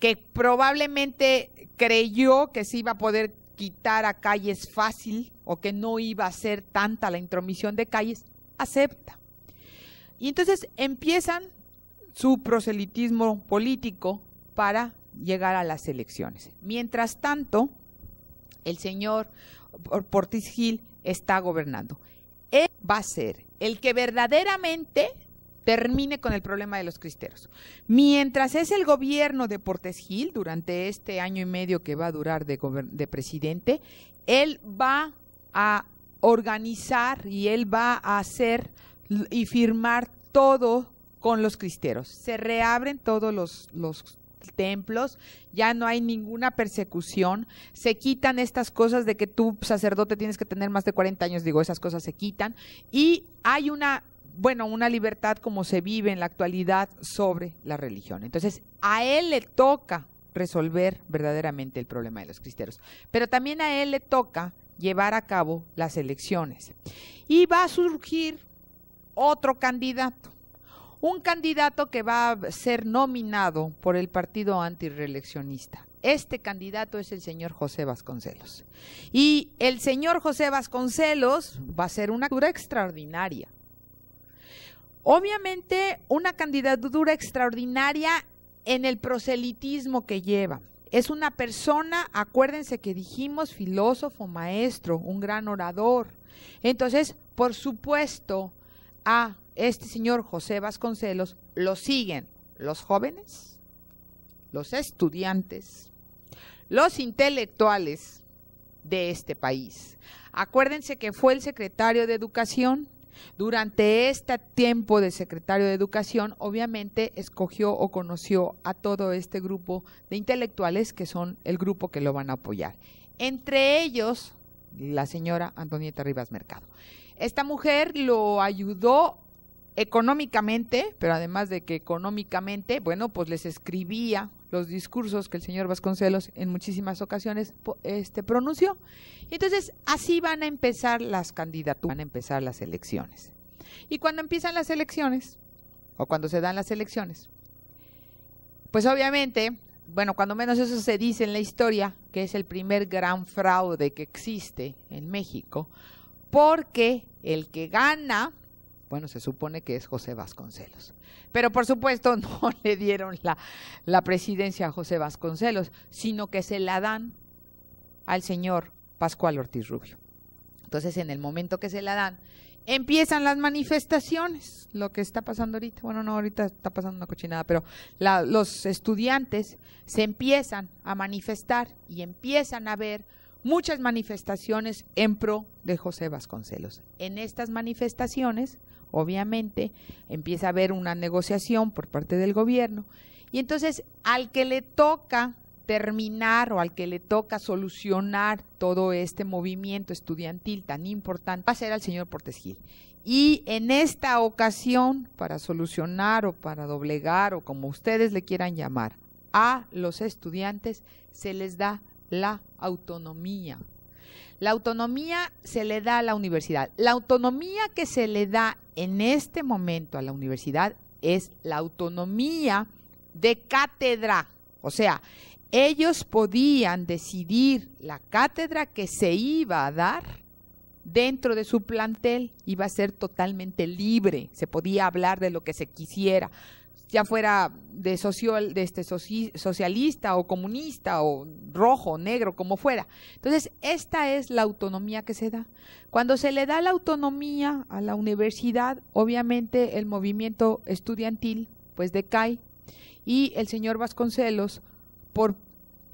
que probablemente creyó que se iba a poder quitar a calles fácil o que no iba a ser tanta la intromisión de calles, acepta. Y entonces empiezan su proselitismo político para llegar a las elecciones. Mientras tanto, el señor Portis Gil está gobernando. Él va a ser el que verdaderamente termine con el problema de los cristeros. Mientras es el gobierno de Portes Gil, durante este año y medio que va a durar de, de presidente, él va a organizar y él va a hacer y firmar todo con los cristeros. Se reabren todos los, templos, ya no hay ninguna persecución, se quitan estas cosas de que tú, sacerdote, tienes que tener más de 40 años, digo, esas cosas se quitan, y hay una, bueno, una libertad como se vive en la actualidad sobre la religión. Entonces, a él le toca resolver verdaderamente el problema de los cristeros, pero también a él le toca llevar a cabo las elecciones. Y va a surgir otro candidato. Un candidato que va a ser nominado por el partido antirreeleccionista. Este candidato es el señor José Vasconcelos. Y el señor José Vasconcelos va a ser una dura extraordinaria. Obviamente, una candidatura extraordinaria en el proselitismo que lleva. Es una persona, acuérdense que dijimos filósofo, maestro, un gran orador. Entonces, por supuesto a este señor José Vasconcelos lo siguen los jóvenes, los estudiantes, los intelectuales de este país. Acuérdense que fue el secretario de Educación. Durante este tiempo de secretario de Educación, obviamente escogió o conoció a todo este grupo de intelectuales que son el grupo que lo van a apoyar. Entre ellos, la señora Antonieta Rivas Mercado. Esta mujer lo ayudó económicamente, pero además de que económicamente, bueno, pues les escribía los discursos que el señor Vasconcelos en muchísimas ocasiones este, pronunció. Entonces, así van a empezar las candidaturas, van a empezar las elecciones. Y cuando empiezan las elecciones, o cuando se dan las elecciones, pues obviamente, bueno, cuando menos eso se dice en la historia, que es el primer gran fraude que existe en México, porque el que gana, bueno, se supone que es José Vasconcelos. Pero por supuesto <laughs> no le dieron la, presidencia a José Vasconcelos, sino que se la dan al señor Pascual Ortiz Rubio. Entonces, en el momento que se la dan, empiezan las manifestaciones, lo que está pasando ahorita. Bueno, no, ahorita está pasando una cochinada, pero los estudiantes se empiezan a manifestar y empiezan a ver muchas manifestaciones en pro de José Vasconcelos. En estas manifestaciones, obviamente, empieza a haber una negociación por parte del gobierno y entonces al que le toca terminar o al que le toca solucionar todo este movimiento estudiantil tan importante va a ser al señor Portes Gil. Y en esta ocasión, para solucionar o para doblegar o como ustedes le quieran llamar a los estudiantes, se les da la autonomía. La autonomía se le da a la universidad. La autonomía que se le da en este momento a la universidad es la autonomía de cátedra. O sea, ellos podían decidir la cátedra que se iba a dar dentro de su plantel. Iba a ser totalmente libre. Se podía hablar de lo que se quisiera ya fuera de, social, de este socialista o comunista o rojo, negro, como fuera. Entonces, esta es la autonomía que se da. Cuando se le da la autonomía a la universidad, obviamente el movimiento estudiantil pues decae y el señor Vasconcelos, por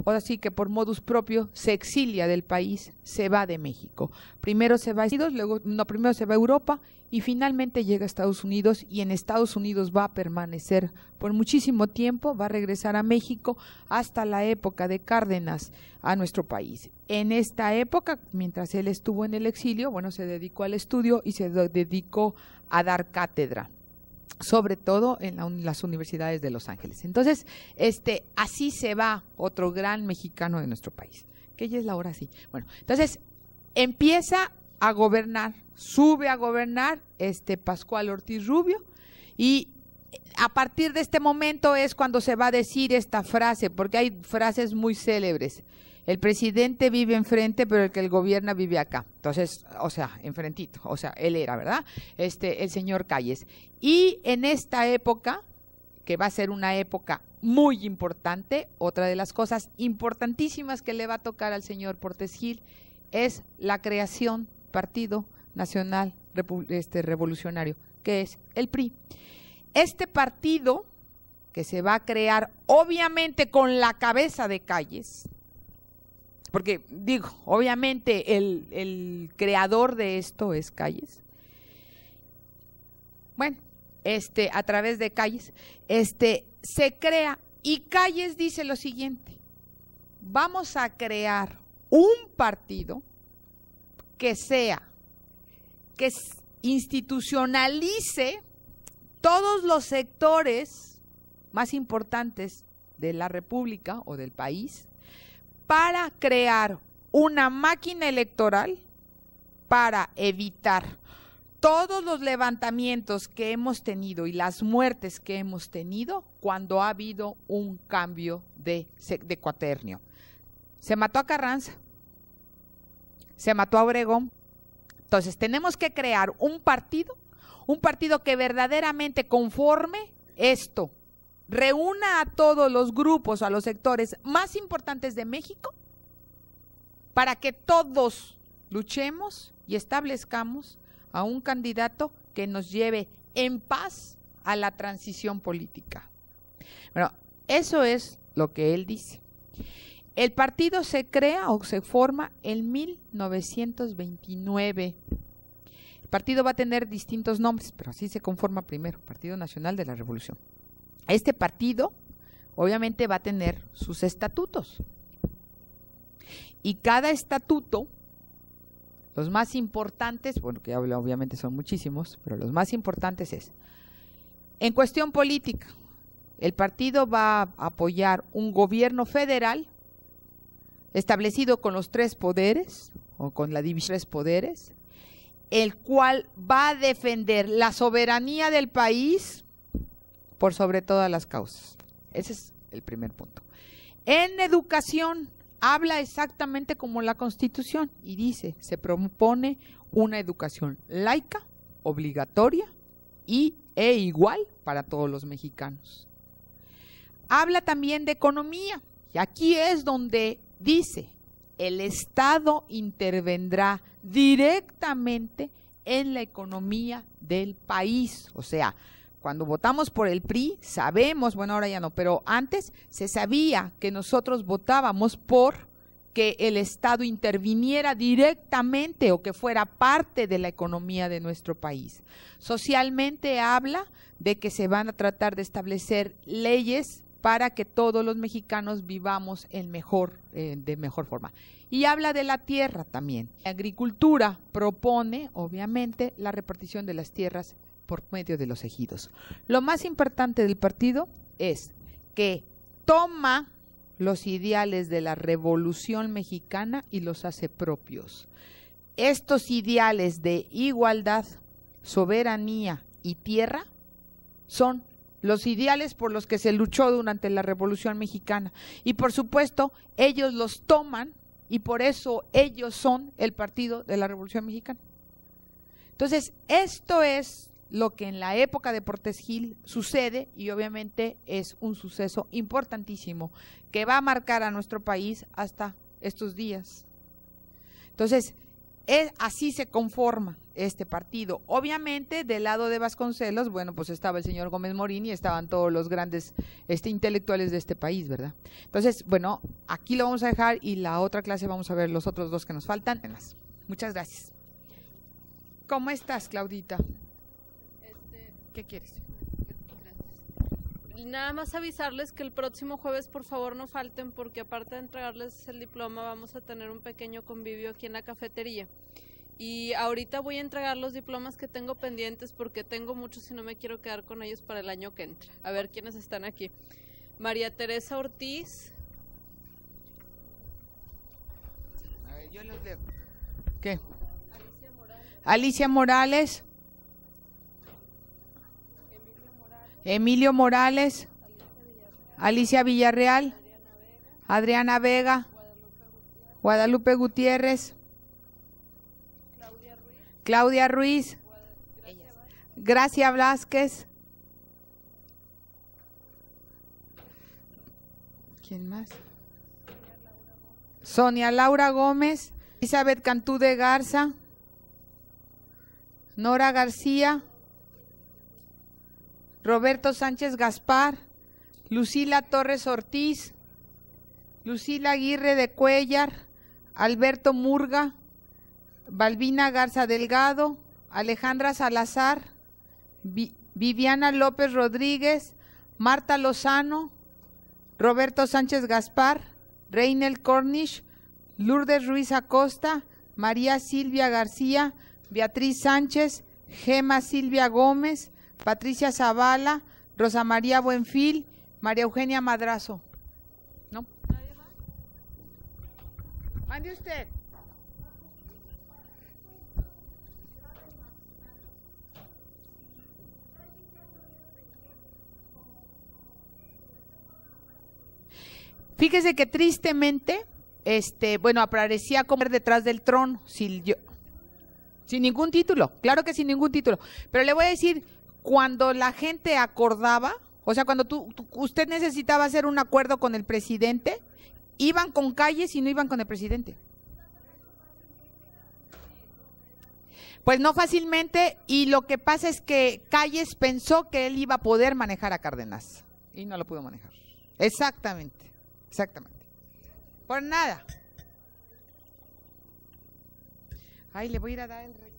o así que por modus propio, se exilia del país, se va de México. Primero se va a luego, no, primero se va a Europa y finalmente llega a Estados Unidos y en Estados Unidos va a permanecer por muchísimo tiempo, va a regresar a México hasta la época de Cárdenas a nuestro país. En esta época, mientras él estuvo en el exilio, bueno, se dedicó al estudio y se dedicó a dar cátedra sobre todo en las universidades de Los Ángeles. Entonces, este, así se va otro gran mexicano de nuestro país, que ya es la hora sí. Bueno, entonces empieza a gobernar, sube a gobernar este Pascual Ortiz Rubio y eh, a partir de este momento es cuando se va a decir esta frase, porque hay frases muy célebres el presidente vive enfrente, pero el que el gobierna vive acá. Entonces, o sea, enfrentito, o sea, él era, ¿verdad? Este, el señor Calles. Y en esta época, que va a ser una época muy importante, otra de las cosas importantísimas que le va a tocar al señor Portes Gil es la creación Partido Nacional este, Revolucionario, que es el PRI. Este partido que se va a crear, obviamente con la cabeza de calles, porque digo, obviamente el, creador de esto es Calles. Bueno, este, a través de Calles, este, se crea y Calles dice lo siguiente, vamos a crear un partido que sea, que institucionalice todos los sectores más importantes de la República o del país para crear una máquina electoral para evitar todos los levantamientos que hemos tenido y las muertes que hemos tenido cuando ha habido un cambio de, cuaternio. Se mató a Carranza, se mató a Obregón. Entonces tenemos que crear un partido, un partido que verdaderamente conforme esto reúna a todos los grupos, a los sectores más importantes de México, para que todos luchemos y establezcamos a un candidato que nos lleve en paz a la transición política. Bueno, eso es lo que él dice. El partido se crea o se forma en 1929. El partido va a tener distintos nombres, pero así se conforma primero, Partido Nacional de la Revolución. Este partido obviamente va a tener sus estatutos. Y cada estatuto, los más importantes, bueno, que obviamente son muchísimos, pero los más importantes es, en cuestión política, el partido va a apoyar un gobierno federal establecido con los tres poderes, o con la división de tres poderes, el cual va a defender la soberanía del país por sobre todas las causas. Ese es el primer punto. En educación habla exactamente como la Constitución y dice, se propone una educación laica, obligatoria y e igual para todos los mexicanos. Habla también de economía y aquí es donde dice, el Estado intervendrá directamente en la economía del país, o sea, cuando votamos por el PRI, sabemos, bueno, ahora ya no, pero antes se sabía que nosotros votábamos por que el Estado interviniera directamente o que fuera parte de la economía de nuestro país. Socialmente habla de que se van a tratar de establecer leyes para que todos los mexicanos vivamos en mejor, eh, de mejor forma. Y habla de la tierra también. La agricultura propone, obviamente, la repartición de las tierras por medio de los ejidos. Lo más importante del partido es que toma los ideales de la Revolución Mexicana y los hace propios. Estos ideales de igualdad, soberanía y tierra son los ideales por los que se luchó durante la Revolución Mexicana. Y por supuesto, ellos los toman y por eso ellos son el partido de la Revolución Mexicana. Entonces, esto es lo que en la época de Portes Gil sucede y obviamente es un suceso importantísimo que va a marcar a nuestro país hasta estos días. Entonces, es, así se conforma este partido. Obviamente, del lado de Vasconcelos, bueno, pues estaba el señor Gómez Morín y estaban todos los grandes este, intelectuales de este país, ¿verdad? Entonces, bueno, aquí lo vamos a dejar y la otra clase vamos a ver los otros dos que nos faltan. Muchas gracias. ¿Cómo estás, Claudita? ¿Qué quieres? Nada más avisarles que el próximo jueves por favor no falten porque aparte de entregarles el diploma vamos a tener un pequeño convivio aquí en la cafetería. Y ahorita voy a entregar los diplomas que tengo pendientes porque tengo muchos y no me quiero quedar con ellos para el año que entra. A ver quiénes están aquí. María Teresa Ortiz. A ver, yo los leo. ¿Qué? Alicia Morales. Alicia Morales. Emilio Morales, Alicia Villarreal, Adriana Vega, Guadalupe Gutiérrez, Claudia Ruiz, Gracia Vázquez. Sonia Laura Gómez, Elizabeth Cantú de Garza, Nora García, Roberto Sánchez Gaspar, Lucila Torres Ortiz, Lucila Aguirre de Cuellar, Alberto Murga, Balbina Garza Delgado, Alejandra Salazar, Viviana López Rodríguez, Marta Lozano, Roberto Sánchez Gaspar, Reinel Cornish, Lourdes Ruiz Acosta, María Silvia García, Beatriz Sánchez, Gema Silvia Gómez, Patricia Zavala, Rosa María Buenfil, María Eugenia Madrazo. ¿No? usted. Fíjese que tristemente, este, bueno, aparecía comer detrás del trono, sin, sin ningún título, claro que sin ningún título. Pero le voy a decir, cuando la gente acordaba, o sea, cuando tú, usted necesitaba hacer un acuerdo con el presidente, iban con calles y no iban con el presidente. Pues no fácilmente, y lo que pasa es que Calles pensó que él iba a poder manejar a Cárdenas, y no lo pudo manejar. Exactamente, exactamente. Por nada. Ay, le voy a a dar el